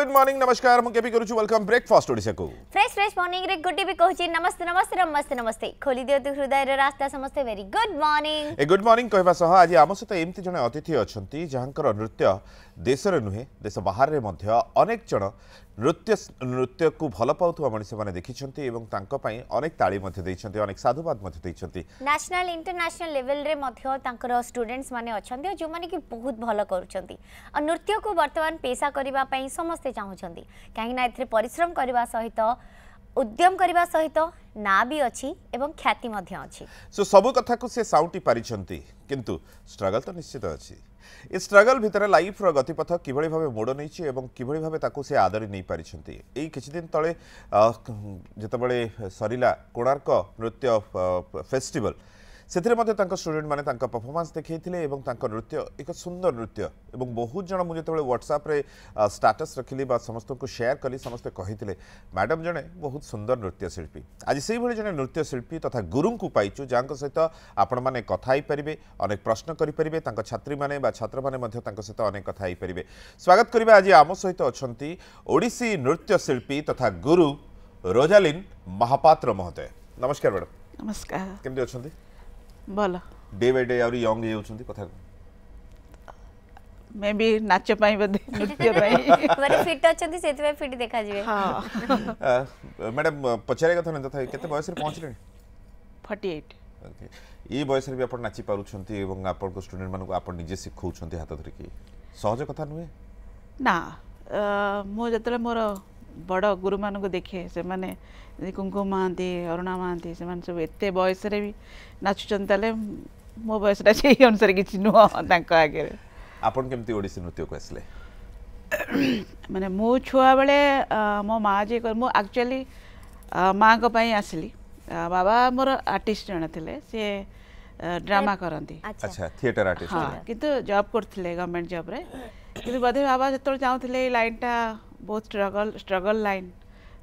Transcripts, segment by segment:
Good morning ನಮಸ್ಕಾರ ಮು ಕೆಪಿ ಕರುಚು ವೆಲ್ಕಮ್ ಬ್ರೇಕ್ಫಾಸ್ಟ್ ಒಡಿಶಾಕು ಫ್ರೆಶ್ ಫ್ರೆಶ್ ಮಾರ್ನಿಂಗ್ ರೆ ಗುಡ್ ಟಿವಿ ಕಹುಚಿ ನಮಸ್ತೆ ನಮಸ್ತೆ ನಮಸ್ತೆ ನಮಸ್ತೆ ಖೋಲಿ ದಿಯಂತು ಹೃದಯರ ರಾಸ್ತಾ ಸಮಸ್ತೆ very good morning a good morning କହିବା ସହ ଆଜି ଆମ ସହିତ ଏମିତି ଜଣେ ଅତିଥି ଅଛନ୍ତି ଯାହାଙ୍କର ନୃତ୍ୟ ଦେଶରେ ନୁହେଁ ଦେଶ ବାହାରରେ ମଧ୍ୟ ଅନେକ ଜଣ ନୃତ୍ୟ ନୃତ୍ୟକୁ ଭଲ ପାଉଥିବା ମଣିଷମାନେ ଦେଖିଛନ୍ତି ଏବଂ ତାଙ୍କ ପାଇଁ ଅନେକ ତାଳି ମଧ୍ୟ ଦେଇଛନ୍ତି ଅନେକ ସାଧୁବାଦ ମଧ୍ୟ ଦେଇଛନ୍ତି ନ୍ୟାସନାଲ ଇଣ୍ଟରନ୍ୟାସନାଲ ଲେଭେଲରେ ମଧ୍ୟ ତାଙ୍କର ଷ୍ଟୁଡେଣ୍ଟସ୍ ମାନେ ଅଛନ୍ତି ଆଉ ଯେଉଁମାନେ କି ବହୁତ ଭଲ କରୁଛନ୍ତି ଆଉ ନୃତ୍ୟକୁ ବର୍ତ୍ତମାନ ପେସା କରିବା ପାଇଁ ସମସ୍ତେ ଚାହୁଁଛନ୍ତି କାହିଁକିନା ଏଥିରେ ପରିଶ୍ରମ କରିବା ସହିତ ଉଦ୍ୟମ କରିବା ସହିତ ନାଁ ବି ଅଛି ଏବଂ ଖ୍ୟାତି ମଧ୍ୟ ଅଛି ସୋ ସବୁ କଥାକୁ ସେ ସାଉଁଟି ପାରିଛନ୍ତି କିନ୍ତୁ ଷ୍ଟ୍ରଗଲ୍ ତ ନିଶ୍ଚିତ ଅଛି ଏ ଷ୍ଟ୍ରଗଲ୍ ଭିତରେ ଲାଇଫ୍ର ଗତିପଥ କିଭଳି ଭାବେ ମୋଡ଼ ନେଇଛି ଏବଂ କିଭଳି ଭାବେ ତାକୁ ସେ ଆଦରି ନେଇପାରିଛନ୍ତି ଏଇ କିଛିଦିନ ତଳେ ଯେତେବେଳେ ସରିଲା କୋଣାର୍କ ନୃତ୍ୟ ଫେଷ୍ଟିଭାଲ୍ ସେଥିରେ ମଧ୍ୟ ତାଙ୍କ ଷ୍ଟୁଡେଣ୍ଟମାନେ ତାଙ୍କ ପରଫର୍ମାନ୍ସ ଦେଖାଇଥିଲେ ଏବଂ ତାଙ୍କ ନୃତ୍ୟ ଏକ ସୁନ୍ଦର ନୃତ୍ୟ ଏବଂ ବହୁତ ଜଣ ମୁଁ ଯେତେବେଳେ ହ୍ୱାଟ୍ସଆପ୍ରେ ଷ୍ଟାଟସ୍ ରଖିଲି ବା ସମସ୍ତଙ୍କୁ ସେୟାର କଲି ସମସ୍ତେ କହିଥିଲେ ମ୍ୟାଡ଼ାମ୍ ଜଣେ ବହୁତ ସୁନ୍ଦର ନୃତ୍ୟଶିଳ୍ପୀ ଆଜି ସେହିଭଳି ଜଣେ ନୃତ୍ୟଶିଳ୍ପୀ ତଥା ଗୁରୁଙ୍କୁ ପାଇଛୁ ଯାହାଙ୍କ ସହିତ ଆପଣମାନେ କଥା ହେଇପାରିବେ ଅନେକ ପ୍ରଶ୍ନ କରିପାରିବେ ତାଙ୍କ ଛାତ୍ରୀମାନେ ବା ଛାତ୍ରମାନେ ମଧ୍ୟ ତାଙ୍କ ସହିତ ଅନେକ କଥା ହେଇପାରିବେ ସ୍ୱାଗତ କରିବା ଆଜି ଆମ ସହିତ ଅଛନ୍ତି ଓଡ଼ିଶୀ ନୃତ୍ୟଶିଳ୍ପୀ ତଥା ଗୁରୁ ରୋଜାଲିନ୍ ମହାପାତ୍ର ମହୋଦୟ ନମସ୍କାର ମ୍ୟାଡ଼ାମ୍ ନମସ୍କାର କେମିତି ଅଛନ୍ତି ଭଲ ଡେ ବାଇ ଡେ ଆହୁରି ୟଙ୍ଗ ହେଇଯାଉଛନ୍ତି କଥା ମେ ବି ନାଚ ପାଇଁ ବୋଧେ ନୃତ୍ୟ ପାଇଁ ମାନେ ଫିଟ୍ ଅଛନ୍ତି ସେଥିପାଇଁ ଫିଟ୍ ଦେଖାଯିବେ ହଁ ମ୍ୟାଡାମ୍ ପଚାରିବା କଥା ନୁହେଁ ତଥାପି କେତେ ବୟସରେ ପହଞ୍ଚିଲେଣି ଫର୍ଟି ଏଇଟ୍ ଏଇ ବୟସରେ ବି ଆପଣ ନାଚି ପାରୁଛନ୍ତି ଏବଂ ଆପଣଙ୍କ ଷ୍ଟୁଡେଣ୍ଟମାନଙ୍କୁ ଆପଣ ନିଜେ ଶିଖାଉଛନ୍ତି ହାତ ଧରିକି ସହଜ କଥା ନୁହେଁ ନା ମୁଁ ଯେତେବେଳେ ମୋର ବଡ଼ ଗୁରୁମାନଙ୍କୁ ଦେଖେ ସେମାନେ କୁଙ୍କୁମ ମହାନ୍ତି ଅରୁଣା ମହାନ୍ତି ସେମାନେ ସବୁ ଏତେ ବୟସରେ ବି ନାଚୁଛନ୍ତି ତାହେଲେ ମୋ ବୟସଟା ସେଇ ଅନୁସାରେ କିଛି ନୁହଁ ତାଙ୍କ ଆଗରେ ଆପଣ କେମିତି ଓଡ଼ିଶୀ ନୃତ୍ୟକୁ ଆସିଲେ ମାନେ ମୁଁ ଛୁଆବେଳେ ମୋ ମାଆ ଯିଏ ମୁଁ ଆକ୍ଚୁଆଲି ମାଆଙ୍କ ପାଇଁ ଆସିଲି ବାବା ମୋର ଆର୍ଟିଷ୍ଟ ଜଣେ ଥିଲେ ସିଏ ଡ୍ରାମା କରନ୍ତି ହଁ କିନ୍ତୁ ଜବ୍ କରୁଥିଲେ ଗଭର୍ଣ୍ଣମେଣ୍ଟ ଜବ୍ରେ କିନ୍ତୁ ବୋଧେ ବାବା ଯେତେବେଳେ ଚାହୁଁଥିଲେ ଏଇ ଲାଇନ୍ଟା ବହୁତ ଷ୍ଟ୍ରଗଲ୍ ଷ୍ଟ୍ରଗଲ୍ ଲାଇନ୍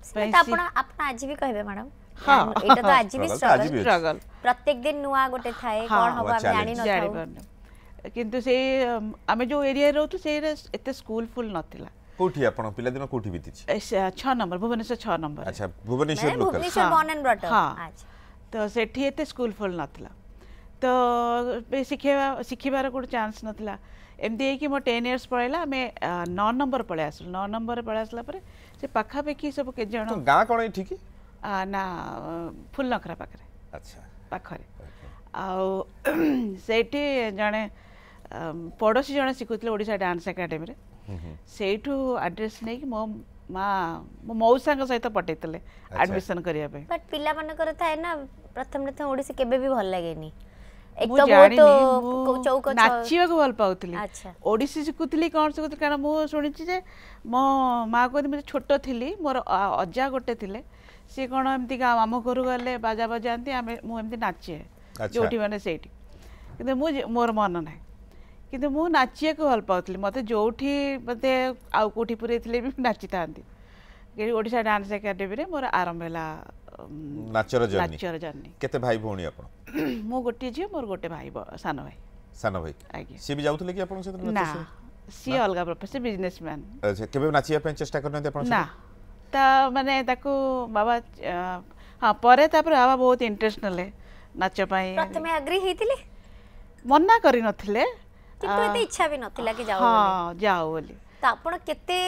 ସେଟା ଆପଣ ଆପଣ ଆଜି ବି କହିବେ ମ୍ୟାଡାମ୍ ହଁ ଏଇଟା ତ ଆଜି ବି ଷ୍ଟ୍ରଗଲ୍ ପ୍ରତ୍ୟେକ ଦିନ ନୂଆ ଗୋଟେ ଥାଏ କ'ଣ ହବ ଆମେ ଜାଣି ନଥାଉ କିନ୍ତୁ ସେଇ ଆମେ ଯୋଉ ଏରିଆରେ ରହୁଛୁ ସେଇରେ ଏତେ ସ୍କୁଲ ଫୁଲ୍ ନଥିଲା কোটি আপনার পিলাদিন কোটি বিতিছি ছ নম্বর ভুবনেশ্বর ছ নম্বর আচ্ছা Bhubaneswar local Bhubaneswar born and brought হ্যাঁ তো সেঠি এতে স্কুল ফুল নথিলা তো শিখেবা শিখিবার কোনো চান্স নথিলা एमती हो मोर टेन इयर्स पलैला आम नौ नंबर पलै आस नौ नंबर पलै आसला से पाखापाखि सब के जन गाँ कौन ठीक ना फुलनखरा पाखे अच्छा पाखे आठ जड़े पड़ोशी जन शिखुले ओडा डांस एकाडेमी सेठू आड्रेस नहीं कि मो माँ मो मौसा सहित पठे एडमिशन करने बट पिला मानकर प्रथम प्रथम ओडिसी केबे भल लगे एक तो वो तो चौक नाचिया को भल पाउतली ओडिसी सिकुतली कोन सिकुतली कारण मो सुनिछि जे मो मा को मते छोटो थिली मोर अज्जा गोटे थिले से कोन एमति गा मामो करू गले बाजा बजांती आमे मो एमति नाचे जोटी माने सेठी किंतु मो मोर मन नाही କିନ୍ତୁ ମୁଁ ନାଚିବାକୁ ଭଲ ପାଉଥିଲି ମୋତେ ଯେଉଁଠି ମୋତେ ଆଉ କେଉଁଠି ପୁରେଇଥିଲେ ବି ନାଚିଥାନ୍ତି ଓଡ଼ିଶା ଡ୍ୟାନ୍ସ ଏକାଡେମୀରେ ମୋର ଆରମ୍ଭ ହେଲା ନାଚର ଜର୍ଣ୍ଣି କେତେ ଭାଇ ଭଉଣୀ ଆପଣ ମୁଁ ଗୋଟିଏ ଝିଅ ମୋର ଗୋଟେ ଭାଇ ସାନ ଭାଇ ସାନ ଭାଇ ଆଜ୍ଞା ସିଏ ବି ଯାଉଥିଲେ କି ଆପଣଙ୍କ ସହିତ ନା ସିଏ ଅଲଗା ପ୍ରଫେସର ସେ ବିଜନେସ୍ ମ୍ୟାନ୍ କେବେ ନାଚିବା ପାଇଁ ଚେଷ୍ଟା କରିନାହାନ୍ତି ଆପଣ ନା ତା ମାନେ ତାକୁ ବାବା ହଁ ପରେ ତାପରେ ବାବା ବହୁତ ଇଣ୍ଟରେଷ୍ଟ ନେଲେ ନାଚ ପାଇଁ ପ୍ରଥମେ ଆଗ୍ରି ହେଇଥିଲେ ମନା କରିନଥିଲେ କିନ୍ତୁ ଏତେ ଇଚ୍ଛା ବି ନଥିଲା କି ଯାଉ ହଁ ଯାଉ ବୋଲି ତ ଆପଣ କେତେ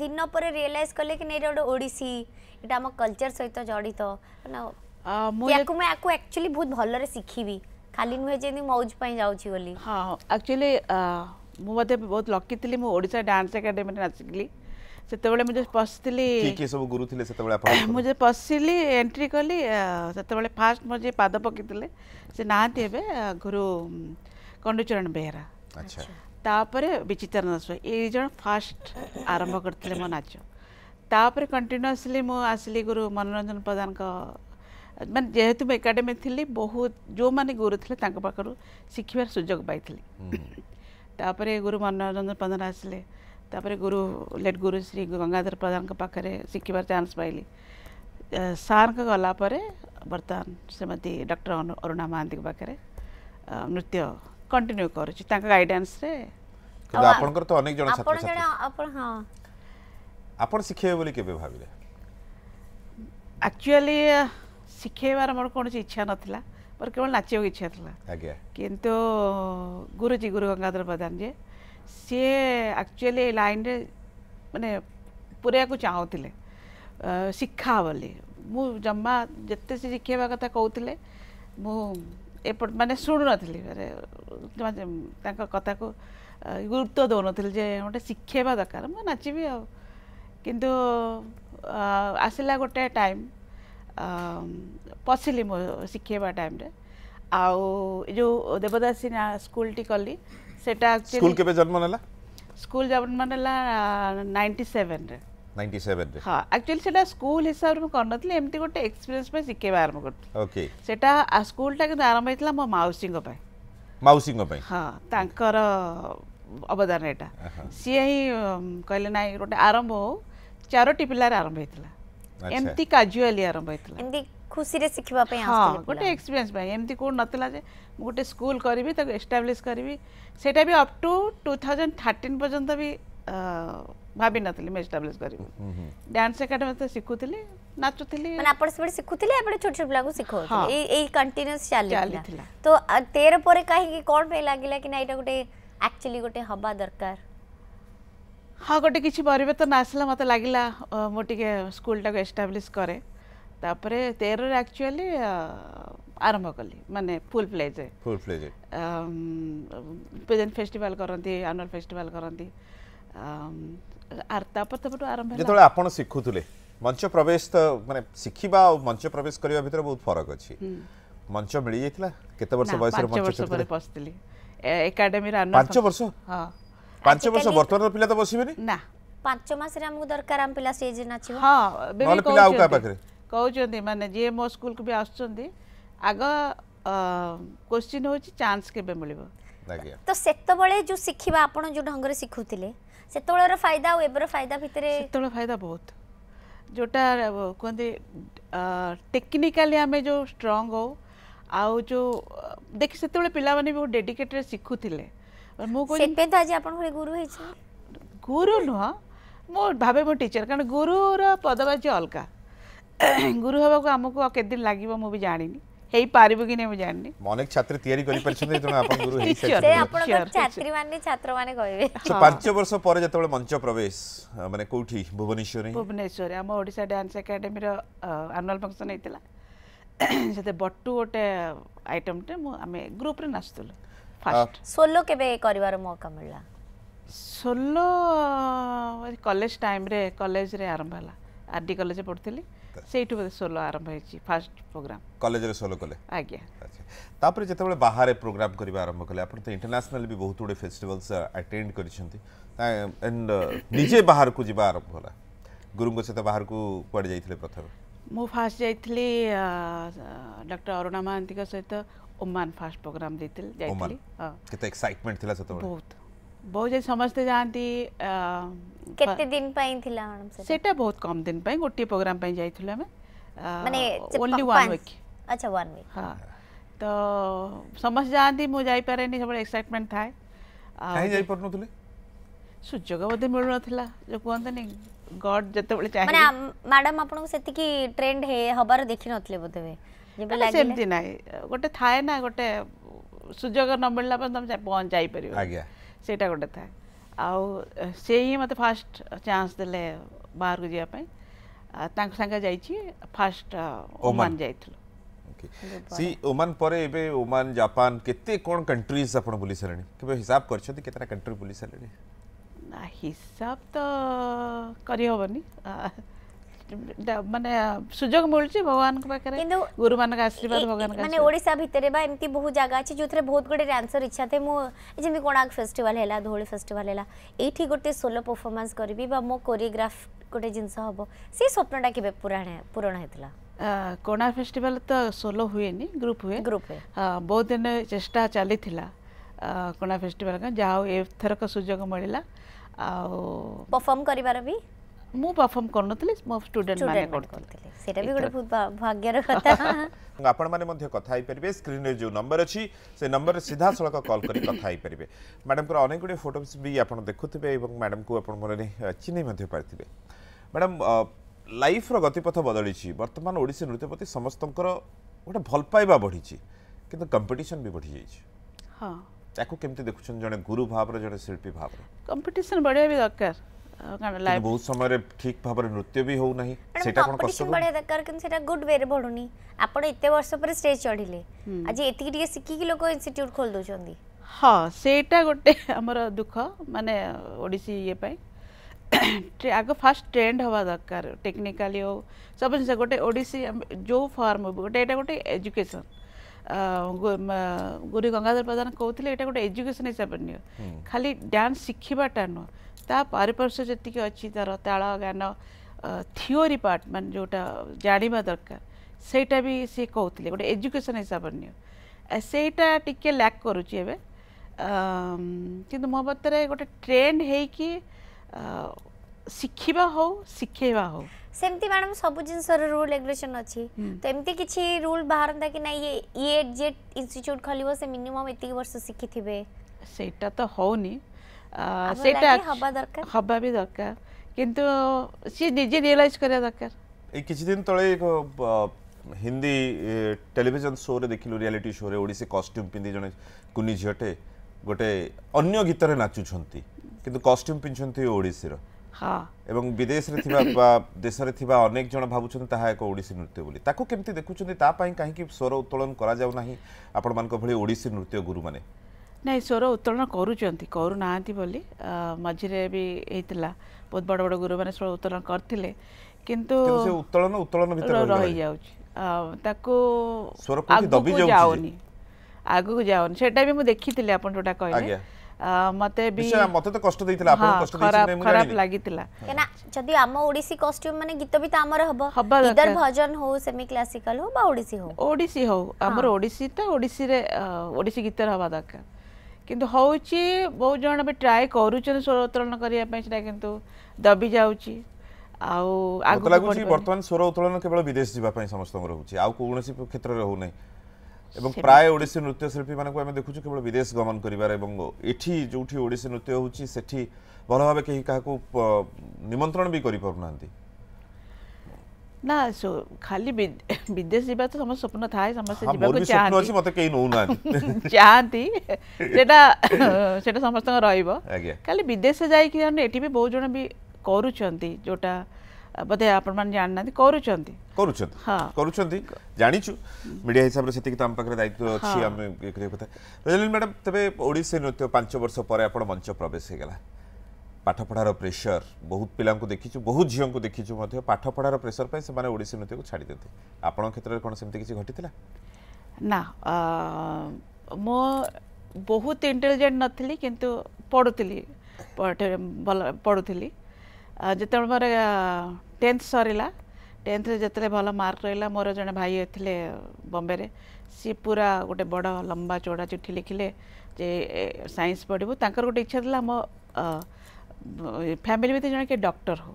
ଦିନ ପରେ ରିଏଲାଇଜ୍ କଲେ କି ନାଇଁ ଏଇଟା ଗୋଟେ ଓଡ଼ିଶୀ ଏଇଟା ଆମ କଲଚର ସହିତ ଜଡ଼ିତ ମୁଁ ୟାକୁ ଆକ୍ଚୁଆଲି ବହୁତ ଭଲରେ ଶିଖିବି ଖାଲି ନୁହେଁ ଯେମିତି ମୌଜ ପାଇଁ ଯାଉଛି ବୋଲି ହଁ ଆକ୍ଚୁଆଲି ମୁଁ ମଧ୍ୟ ବହୁତ ଲକି ଥିଲି ମୁଁ ଓଡ଼ିଶା ଡ୍ୟାନ୍ସ ଏକାଡେମୀରେ ନାଚିଥିଲି ସେତେବେଳେ ମୁଁ ଯେଉଁ ପଶିଥିଲି ସବୁ ଗୁରୁ ଥିଲେ ସେତେବେଳେ ମୁଁ ଯେଉଁ ପଶିଲି ଏଣ୍ଟ୍ରି କଲି ସେତେବେଳେ ଫାଷ୍ଟ ମୋର ଯିଏ ପାଦ ପକାଇଥିଲେ ସେ ନାହାନ୍ତି ଏବେ ଗୁରୁ କଣ୍ଡୁଚରଣ ବେହେରା ତାପରେ ବିଚିତ୍ରାନନ୍ଦ ସ୍ୱାମୀ ଏଇ ଜଣ ଫାଷ୍ଟ ଆରମ୍ଭ କରିଥିଲେ ମୋ ନାଚ ତାପରେ କଣ୍ଟିନ୍ୟୁଅସଲି ମୁଁ ଆସିଲି ଗୁରୁ ମନୋରଞ୍ଜନ ପ୍ରଧାନଙ୍କ මන් જેᱛු મેકેඩමิ තිලි බහුත් જો মানে ගුරු තිල તાකපකරු ඉකව සිකිව සුජග් පයි තලි හම් තාපරේ ගුරු මනාරන්දන් පන්දර ඇසල තාපරේ ගුරු ලෙට් ගුරු ශ්‍රී ගංගාදර් ප්‍රදානක පකරේ සිකිව චාන්ස් පයිලි සාරක ගලපරේ වර්තන් ශ්‍රීමති ඩොක්ටර් අරුණා මාන්දික පකරේ නෘත්‍ය කන්ටිනියු කරචි તાක ගයිඩන්ස් සේ අපන්කට તો අනෙක් ජන ශාත අපන් ජන අපන් හා අපන් සිකේබොලි කේබේ භාවිල ඇක්චුවලි ଶିଖେଇବାର ମୋର କୌଣସି ଇଚ୍ଛା ନଥିଲା ମୋର କେବଳ ନାଚିବାକୁ ଇଚ୍ଛା ଥିଲା କିନ୍ତୁ ଗୁରୁଜୀ ଗୁରୁ ଗଙ୍ଗାଧର ପ୍ରଧାନ ଯେ ସିଏ ଆକ୍ଚୁଆଲି ଏ ଲାଇନ୍ରେ ମାନେ ପୁରେଇବାକୁ ଚାହୁଁଥିଲେ ଶିକ୍ଷା ବୋଲି ମୁଁ ଜମା ଯେତେ ସେ ଶିଖେଇବା କଥା କହୁଥିଲେ ମୁଁ ଏପଟ ମାନେ ଶୁଣୁନଥିଲି ମାନେ ତାଙ୍କ କଥାକୁ ଗୁରୁତ୍ୱ ଦେଉନଥିଲି ଯେ ଗୋଟେ ଶିଖେଇବା ଦରକାର ମୁଁ ନାଚିବି ଆଉ କିନ୍ତୁ ଆସିଲା ଗୋଟେ ଟାଇମ୍ ପଶିଲି ମୋ ଶିଖେଇବା ଟାଇମ୍ରେ ଆଉ ଏ ଯେଉଁ ଦେବଦାସୀ ସ୍କୁଲଟି କଲି ସେଟା ସ୍କୁଲ କେବେ ଜନ୍ମ ନେଲା ସ୍କୁଲ ଜନ୍ମ ନେଲା ନାଇଣ୍ଟି ସେଭେନରେ ହଁ ଆକ୍ଚୁଆଲି ସେଟା ସ୍କୁଲ ହିସାବରେ ମୁଁ କରିନଥିଲି ଏମିତି ଗୋଟେ ଏକ୍ସପିରିଏନ୍ସ ପାଇଁ ଶିଖେଇବା ଆରମ୍ଭ କରିଥିଲି ସେଟା ସ୍କୁଲଟା କିନ୍ତୁ ଆରମ୍ଭ ହେଇଥିଲା ମୋ ମାଉସୀଙ୍କ ପାଇଁ ମାଉସୀଙ୍କ ପାଇଁ ହଁ ତାଙ୍କର ଅବଦାନ ଏଇଟା ସିଏ ହିଁ କହିଲେ ନାଇଁ ଗୋଟେ ଆରମ୍ଭ ହଉ ଚାରୋଟି ପିଲାରେ ଆରମ୍ଭ ହେଇଥିଲା ଏମିତି କାଜୁଆଲି ଆରମ୍ଭ ହେଇଥିଲା ଏମିତି ଖୁସିରେ ଶିଖିବା ପାଇଁ ହଁ ଗୋଟେ ଏକ୍ସପିରିଏନ୍ସ ପାଇଁ ଏମିତି କେଉଁ ନଥିଲା ଯେ ମୁଁ ଗୋଟେ ସ୍କୁଲ କରିବି ତାକୁ ଏଷ୍ଟାବ୍ଲିଶ୍ କରିବି ସେଇଟା ବି up to two thousand thirteen ପର୍ଯ୍ୟନ୍ତ ବି ଭାବିନଥିଲି ମୁଁ ଏଷ୍ଟାବ୍ଲିଶ୍ କରିବି ଡ୍ୟାନ୍ସ ଏକାଡେମୀ ତ ଶିଖୁଥିଲି ନାଚୁଥିଲି ମାନେ ଆପଣ ସେପଟେ ଶିଖୁଥିଲେ ଆପଣ ଛୋଟ ଛୋଟ ପିଲାଙ୍କୁ ଶିଖାଉଥିଲେ ଏଇ ଏଇ କଣ୍ଟିନ୍ୟୁଅସ୍ ଚାଲିଥିଲା ତ ତେର ପରେ କାହିଁକି କ'ଣ ପାଇଁ ଲାଗିଲା କି ନା ଏଇଟା ଗୋଟେ ଆକ୍ଚୁଆଲି ଗୋଟେ ହବା ଦରକାର ହଁ ଗୋଟେ କିଛି ପରିବର୍ତ୍ତନ ଆସିଲା ମୋତେ ଲାଗିଲା ମୁଁ ଟିକେ ସ୍କୁଲଟାକୁ ଏଷ୍ଟାବ୍ଲିଶ୍ କରେ ତାପରେ ତେରରେ ଆକ୍ଚୁଆଲି ଆରମ୍ଭ କଲି ମାନେ full fledged full fledged present festival କରନ୍ତି ଆନୁଆଲ୍ ଫେଷ୍ଟିଭାଲ୍ କରନ୍ତି ତାପରେ ତାପଟୁ ଆରମ୍ଭ ଯେତେବେଳେ ଆପଣ ଶିଖୁଥିଲେ ମଞ୍ଚ ପ୍ରବେଶ ତ ମାନେ ଶିଖିବା ଆଉ ମଞ୍ଚ ପ୍ରବେଶ କରିବା ଭିତରେ ବହୁତ ଫରକ ଅଛି ମଞ୍ଚ ମିଳିଯାଇଥିଲା କେତେ ବର୍ଷ ବୟସରେ ମଞ୍ଚ ପରେ ପଶିଥିଲି ଏକାଡେମୀର ପାଞ୍ଚ ବର୍ଷ ହଁ ପାଞ୍ଚ ବର୍ଷ ବର୍ତ୍ତମାନର ପିଲା ତ ବସିବେନି ନା ପାଞ୍ଚ ମାସରେ ଆମକୁ ଦରକାର ଆମ ପିଲା ଷ୍ଟେଜରେ ନାଚିବ ହଁ ନହେଲେ ପିଲା ଆଉ କାହା ପାଖରେ କହୁଛନ୍ତି ମାନେ ଯିଏ ମୋ ସ୍କୁଲକୁ ବି ଆସୁଛନ୍ତି ଆଗ କ୍ୱେଶ୍ଚିନ୍ ହେଉଛି ଚାନ୍ସ କେବେ ମିଳିବ ତ ସେତେବେଳେ ଯେଉଁ ଶିଖିବା ଆପଣ ଯେଉଁ ଢଙ୍ଗରେ ଶିଖୁଥିଲେ ସେତେବେଳର ଫାଇଦା ଆଉ ଏବେର ଫାଇଦା ଭିତରେ ସେତେବେଳେ ଫାଇଦା ବହୁତ ଯେଉଁଟା କୁହନ୍ତି ଟେକ୍ନିକାଲି ଆମେ ଯେଉଁ ଷ୍ଟ୍ରଙ୍ଗ ହଉ ଆଉ ଯେଉଁ ଦେଖି ସେତେବେଳେ ପିଲାମାନେ ବହୁତ ଡେଡିକେଟରେ ଶିଖୁଥିଲେ ମୁଁ ସେଥିପାଇଁ ତ ଆଜି ଆପଣଙ୍କର ଗୁରୁ ହେଇଛି ଗୁରୁ ନୁହଁ ମୁଁ ଭାବେ ମୁଁ ଟିଚର କାରଣ ଗୁରୁର ପଦବାଚ ଅଲଗା ଗୁରୁ ହେବାକୁ ଆମକୁ କେତେ ଦିନ ଲାଗିବ ମୁଁ ବି ଜାଣିନି ହେଇପାରିବ କି ନାହିଁ ମୁଁ ଜାଣିନି ଅନେକ ଛାତ୍ର ତିଆରି କରିପାରିଛନ୍ତି ତେଣୁ ଆପଣ ଗୁରୁ ହେଇସାରିଛନ୍ତି ଆପଣଙ୍କ ଛାତ୍ରୀମାନେ ଛାତ୍ରମାନେ କହିବେ ପାଞ୍ଚ ବର୍ଷ ପରେ ଯେତେବେଳେ ମଞ୍ଚ ପ୍ରବେଶ ମାନେ କୋଉଠି ଭୁବନେଶ୍ୱରରେ ଭୁବନେଶ୍ୱରରେ ଆମ ଓଡ଼ିଶା ଡ୍ୟାନ୍ସ ଏକାଡେମୀର ଆନୁଆଲ ଫଙ୍କସନ୍ ହେଇଥିଲା ସେତେ ବଟୁ ଗୋଟେ ଆଇଟମ୍ଟେ ମୁଁ ଆମେ ଗ୍ରୁପ୍ରେ ନାଚୁଥିଲୁ ফার্স্ট সোলো কেবে করিবার মৌকা মিলা সোলো কলেজ টাইম রে কলেজ রে আরম্ভ হলা আরডি কলেজে পড়ুଥିଲି সেইটু বোধে সোলো আরম্ভ হয়েছি ফার্স্ট প্রোগ্রাম কলেজরে সোলো কলে আজ্ঞা তাপরে যেতবে বাহারে প্রোগ্রাম করিবা আরম্ভ কলে আপনি তো ইন্টারন্যাশনাল বি বহুত গুড়ে ফেস্টিভালস আটেন্ড করিছন্তি এন্ড নিজে বাহারকু যিবা আরম্ভ হলা গুরুঙ্গ সহিত বাহারকু কুয়াড়ে যাইଥିଲେ প্রথমে ମୁଁ ଫାଷ୍ଟ ଯାଇଥିଲି ଡକ୍ଟର ଅରୁଣା ମହାନ୍ତିଙ୍କ ସହିତ ओमान फास्ट प्रोग्राम जाइली केते एक्साइटमेंट थिला सेतो बहुत बहुत जे समस्ते जानती केते दिन पई थिला मैडम सेटा बहुत कम दिन पई गोटी प्रोग्राम पई जाइथिलो हमें माने ओनली वन वीक अच्छा वन वीक हां तो समस्त जानती मु जाई पारेनी सब एक्साइटमेंट थाए काहे जाई परनथले ସୁଯୋଗ ବୋଧେ ମିଳୁନଥିଲା ଯୋଉ କୁହନ୍ତନି ଗଡ୍ ଯେତେବେଳେ ଚାହିଁଲେ ମାନେ ମ୍ୟାଡାମ୍ ଆପଣଙ୍କୁ ସେତିକି ଟ୍ରେଣ୍ଡ ହବାର ଦେଖିନଥିଲେ ବୋଧେ ସେମିତି ନାହିଁ ଗୋଟେ ଥାଏ ନା ଗୋଟେ ସୁଯୋଗ ନ ମିଳିଲା ପରେ ତମେ ପହଞ୍ଚାଇ ପାରିବ ସେଇଟା ଗୋଟେ ଥାଏ ଆଉ ସେ ହିଁ ମୋତେ ଫାଷ୍ଟ ଚାନ୍ସ ଦେଲେ ବାହାରକୁ ଯିବା ପାଇଁ ତାଙ୍କ ସାଙ୍ଗେ ଯାଇଛି ଫାଷ୍ଟ ଓମାନ ଯାଇଥିଲୁ ସି ଓମାନ ପରେ ଏବେ ଓମାନ ଜାପାନ କେତେ କ'ଣ କଣ୍ଟ୍ରିଜ୍ ଆପଣ ବୁଲି ସାରିଲେଣି କେବେ ହିସାବ କରିଛନ୍ତି କେତେଟା କଣ୍ଟ୍ରି ବୁଲି ସାରିଲେଣି ନା ହିସାବ ତ କରିହେବନି মানে সুযোগ মিলুছি ভগবান পাখে গুরু মান আশীর্বাদ ভগবান মানে ওড়িশা ভিতরে বা এমতি বহু জায়গা আছে যোথরে বহুত গুড়ে ডান্সর ইচ্ছা থাকে মু যেমি কোণাক ফেস্টিভাল হেলা ধোলি ফেস্টিভাল হেলা এইটি গোটে সোলো পারফরম্যান্স করিবি বা মো কোরিওগ্রাফ গোটে জিনিস হব সেই স্বপ্নটা কেবে পুরাণ পূরণ হয়েছিল কোণা ফেস্টিভাল তো সোলো হুয়েনি গ্রুপ হুয়ে গ্রুপ হুয়ে বহু দিন চেষ্টা চালি কোণা ফেস্টিভাল যা হোক এথরক সুযোগ মিলা ଆଉ ପରଫର୍ମ କରିବାର ବି ମୁଁ ପରଫର୍ମ କରୁନଥିଲି ମୋ ଷ୍ଟୁଡେଣ୍ଟ ମାନେ କରୁଥିଲେ ସେଇଟା ବି ଗୋଟେ ବହୁତ ଭାଗ୍ୟର କଥା ଆପଣମାନେ ମଧ୍ୟ କଥା ହେଇପାରିବେ ସ୍କ୍ରିନ୍ରେ ଯେଉଁ ନମ୍ବର ଅଛି ସେ ନମ୍ବରରେ ସିଧାସଳଖ କଲ୍ କରି କଥା ହେଇପାରିବେ ମ୍ୟାଡ଼ାମଙ୍କର ଅନେକ ଗୁଡ଼ିଏ ଫଟୋସ୍ ବି ଆପଣ ଦେଖୁଥିବେ ଏବଂ ଆପଣ ମନରେ ଚିହ୍ନି ମଧ୍ୟ ପାରିଥିବେ ମ୍ୟାଡ଼ାମ ଲାଇଫ୍ର ଗତିପଥ ବଦଳିଛି ବର୍ତ୍ତମାନ ଓଡ଼ିଶୀ ନୃତ୍ୟ ପ୍ରତି ସମସ୍ତଙ୍କର ଗୋଟେ ଭଲ ପାଇବା ବଢ଼ିଛି କିନ୍ତୁ କମ୍ପିଟିସନ୍ ବି ବଢ଼ିଯାଇଛି ହଁ ତାକୁ କେମିତି ଦେଖୁଛନ୍ତି ଜଣେ ଗୁରୁ ଭାବରେ ଜଣେ ଶିଳ୍ପୀ ଭାବରେ କମ୍ପିଟିସନ୍ ବଢ଼ିବା ବି ଦରକାର लाइफ बहुत समय रे ठीक भाबर नृत्य भी होउ नहि सेटा कोन कष्ट बडे दरकार किन सेटा गुड वे रे आपण इते वर्ष पर स्टेज चढिले आज एति के सिखि के लोग इंस्टिट्यूट खोल दउ छन हां सेटा गोटे हमर दुख माने ओडिसी ये पै आगे फास्ट ट्रेंड हवा दरकार टेक्निकाली हो सब जिन गोटे ओडिसी जो फॉर्म गोटे एटा गोटे एजुकेशन गुरी गंगाधर प्रधान कहते गोटे एजुकेशन हिसाब खाली डांस शिखवाटा नुह ତା ପରିପାର୍ଶ୍ୱ ଯେତିକି ଅଛି ତା'ର ତାଳ ଗାନ ଥିଓରି ପାର୍ଟ ମାନେ ଯେଉଁଟା ଜାଣିବା ଦରକାର ସେଇଟା ବି ସିଏ କହୁଥିଲେ ଗୋଟେ ଏଜୁକେସନ୍ ହିସାବରେ ନିଅ ସେଇଟା ଟିକେ ଲ୍ୟାକ୍ କରୁଛି ଏବେ କିନ୍ତୁ ମୋ ମତରେ ଗୋଟେ ଟ୍ରେଣ୍ଡ ହେଇକି ଶିଖିବା ହଉ ଶିଖେଇବା ହଉ ସେମିତି ମ୍ୟାଡ଼ାମ୍ ସବୁ ଜିନିଷର ରୁଲ୍ ରେଗୁଲେସନ୍ ଅଛି ତ ଏମିତି କିଛି ରୁଲ୍ ବାହାରନ୍ତା କି ନା ଇଏ ଇଏ ଯେ ଇନଷ୍ଟିଚ୍ୟୁଟ୍ ଖୋଲିବ ସେ ମିନିମମ୍ ଏତିକି ବର୍ଷ ଶିଖିଥିବେ ସେଇଟା ତ ହଉନି সেটা হবা বি দরকার কিন্তু সে নিজে রিয়েলাইজ করা দরকার এই কিছুদিন তলে এক হিন্দি টেলিভিশন শোরে দেখিলু রিয়ালিটি শোরে ওড়িশী কস্ট্ୟୁମ୍ পিন্ধি জনে কুনি ঝিଅଟେ ଗୋଟେ ଅନ୍ୟ ଗୀତରେ ନାଚୁଛନ୍ତି କିନ୍ତୁ କଷ୍ଟ୍ୟୁମ୍ ପିନ୍ଧୁଛନ୍ତି ଓଡ଼ିଶୀର ହଁ ଏବଂ ବିଦେଶରେ ଥିବା ବା ଦେଶରେ ଥିବା ଅନେକ ଜଣ ଭାବୁଛନ୍ତି ତାହା ଏକ ଓଡ଼ିଶୀ ନୃତ୍ୟ ବୋଲି ତାକୁ କେମିତି ଦେଖୁଛନ୍ତି ତା ପାଇଁ କାହିଁକି ସ୍ୱର ଉତ୍ତୋଳନ କରାଯାଉ ନାହିଁ ଆପଣମାନଙ୍କ ଭଳି ଓଡ଼ିଶୀ ନୃତ୍ୟ ଗୁରୁମାନେ ନାଇଁ ସ୍ୱର ଉତ୍ତୋଳନ କରୁଛନ୍ତି କରୁନାହାନ୍ତି ବୋଲି ମଝିରେ ବି ହେଇଥିଲା ବହୁତ ବଡ଼ ବଡ଼ ଗୁରୁମାନେ ସ୍ୱର ଉତ୍ତୋଳନ କରିଥିଲେ କିନ୍ତୁ ଉତ୍ତୋଳନ ଉତ୍ତୋଳନ ଭିତରେ ରହିଯାଉଛି ତାକୁ ଆଗକୁ ଯାଉନି ଆଗକୁ ଯାଉନି ସେଇଟା ବି ମୁଁ ଦେଖିଥିଲି ଆପଣ ଯୋଉଟା କହିଲେ ମତେ ବି ମତେ ତ କଷ୍ଟ ଦେଇଥିଲା ଆପଣ କଷ୍ଟ ଦେଇଛନ୍ତି ମୁଁ ଖରାପ ଲାଗିଥିଲା କାରଣ ଯଦି ଆମ ଓଡ଼ିଶୀ କଷ୍ଟ୍ୟୁମ ମାନେ ଗୀତ ବି ତ ଆମର ହବ ଇଦର ଭଜନ ହଉ ସେମି କ୍ଲାସିକାଲ ହଉ ବା ଓଡ଼ିଶୀ ହଉ ଓଡ଼ିଶୀ ହଉ ଆମର ଓଡ଼ିଶୀ ତ ଓଡ଼ିଶୀରେ ଓଡ଼ିଶୀ ଗୀତରେ ହବା ଦରକାର କିନ୍ତୁ ହେଉଛି ବହୁତ ଜଣ ବି ଟ୍ରାଏ କରୁଛନ୍ତି ସ୍ୱର ଉତ୍ତୋଳନ କରିବା ପାଇଁ ସେଟା କିନ୍ତୁ ଦବି ଯାଉଛି ଆଉ ଆଗକୁ ଲାଗୁଛି ବର୍ତ୍ତମାନ ସ୍ୱର ଉତ୍ତୋଳନ କେବଳ ବିଦେଶ ଯିବା ପାଇଁ ସମସ୍ତଙ୍କ ରହୁଛି ଆଉ କୌଣସି କ୍ଷେତ୍ରରେ ହେଉନାହିଁ ଏବଂ ପ୍ରାୟ ଓଡ଼ିଶୀ ନୃତ୍ୟଶିଳ୍ପୀମାନଙ୍କୁ ଆମେ ଦେଖୁଛୁ କେବଳ ବିଦେଶ ଗମନ କରିବାର ଏବଂ ଏଠି ଯେଉଁଠି ଓଡ଼ିଶୀ ନୃତ୍ୟ ହେଉଛି ସେଠି ଭଲ ଭାବେ କେହି କାହାକୁ ନିମନ୍ତ୍ରଣ ବି କରିପାରୁନାହାନ୍ତି ନା ଖାଲି ବିଦେଶ ଯିବା ତ ସମସ୍ତ ସ୍ୱପ୍ନ ଥାଏ ସମସ୍ତେ ଯିବାକୁ ଚାହାନ୍ତି ମୋତେ କେହି ନଉନାହାନ୍ତି ଚାହାନ୍ତି ସେଟା ସେଟା ସମସ୍ତଙ୍କ ରହିବ ଖାଲି ବିଦେଶ ଯାଇକି ଜାଣେ ଏଠି ବି ବହୁତ ଜଣ ବି କରୁଛନ୍ତି ଯୋଉଟା ବୋଧେ ଆପଣମାନେ ଜାଣିନାହାନ୍ତି କରୁଛନ୍ତି କରୁଛନ୍ତି ହଁ କରୁଛନ୍ତି ଜାଣିଛୁ ମିଡ଼ିଆ ହିସାବରେ ସେତିକି ତ ଆମ ପାଖରେ ଦାୟିତ୍ୱ ଅଛି ଆମେ କଥା ରୋଜାଲିନ୍ ମ୍ୟାଡ଼ାମ୍ ତେବେ ଓଡ଼ିଶୀ ନୃତ୍ୟ ପାଞ୍ଚ ବର୍ଷ ପରେ ଆପଣ ମଞ୍ଚ ପ୍ରବେଶ ହେଇଗଲା ପାଠପଢ଼ାର ପ୍ରେସର ବହୁତ ପିଲାଙ୍କୁ ଦେଖିଛୁ ବହୁତ ଝିଅଙ୍କୁ ଦେଖିଛୁ ମଧ୍ୟ ପାଠପଢ଼ାର ପ୍ରେସର ପାଇଁ ସେମାନେ ଓଡ଼ିଶୀ ନୃତ୍ୟକୁ ଛାଡ଼ିଦିଅନ୍ତି ଆପଣଙ୍କ କ୍ଷେତ୍ରରେ କ'ଣ ସେମିତି କିଛି ଘଟିଥିଲା ନା ମୋ ବହୁତ ଇଣ୍ଟେଲିଜେଣ୍ଟ ନଥିଲି କିନ୍ତୁ ପଢ଼ୁଥିଲି ଭଲ ପଢ଼ୁଥିଲି ଯେତେବେଳେ ମୋର ଟେନ୍ଥ ସରିଲା ଟେନ୍ଥରେ ଯେତେବେଳେ ଭଲ ମାର୍କ ରହିଲା ମୋର ଜଣେ ଭାଇ ଥିଲେ ବମ୍ବେରେ ସିଏ ପୁରା ଗୋଟେ ବଡ଼ ଲମ୍ବା ଚଉଡ଼ା ଚିଠି ଲେଖିଲେ ଯେ ସାଇନ୍ସ ପଢ଼ିବୁ ତାଙ୍କର ଗୋଟେ ଇଚ୍ଛା ଥିଲା ଆମ फैमिली में तो जन के डॉक्टर हो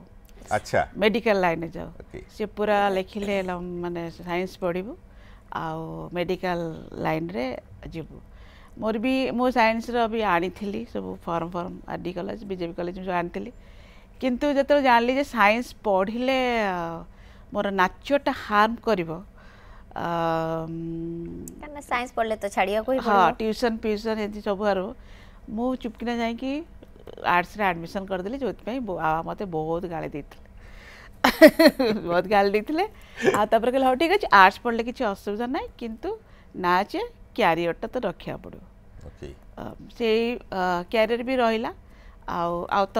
अच्छा मेडिकल लाइन जाओ सी पूरा लिखिले मानने सैंस पढ़ू आउ मेडिकल लाइन रे जीवू ମୋର ବି ମୁଁ ସାଇନ୍ସର ବି ଆଣିଥିଲି ସବୁ form form R D college BJP college ସବୁ ଆଣିଥିଲି କିନ୍ତୁ ଯେତେବେଳେ ଜାଣିଲି ଯେ ସାଇନ୍ସ ପଢ଼ିଲେ ମୋର ନାଚଟା ହାର୍ମ କରିବ ସାଇନ୍ସ ପଢ଼ିଲେ ତ ଛାଡ଼ିବାକୁ ହଁ ଟ୍ୟୁସନ୍ ଫ୍ୟୁସନ୍ ଏମିତି ସବୁ ଆରୁ ମୁଁ ଚୁପକିନା ଯାଇକି ଆର୍ଟସରେ ଆଡ଼ମିସନ୍ କରିଦେଲି ଯେଉଁଥିପାଇଁ ବାବା ମୋତେ ବହୁତ ଗାଳି ଦେଇଥିଲେ ବହୁତ ଗାଳି ଦେଇଥିଲେ ଆଉ ତାପରେ କହିଲେ ହଉ ଠିକ୍ ଅଛି ଆର୍ଟସ୍ ପଢ଼ିଲେ କିଛି ଅସୁବିଧା ନାହିଁ କିନ୍ତୁ ନାଚ କ୍ୟାରିୟରଟା ତ ରଖିବାକୁ ପଡ଼ିବ ସେଇ କ୍ୟାରିୟର ବି ରହିଲା ଆଉ ଆଉ ତ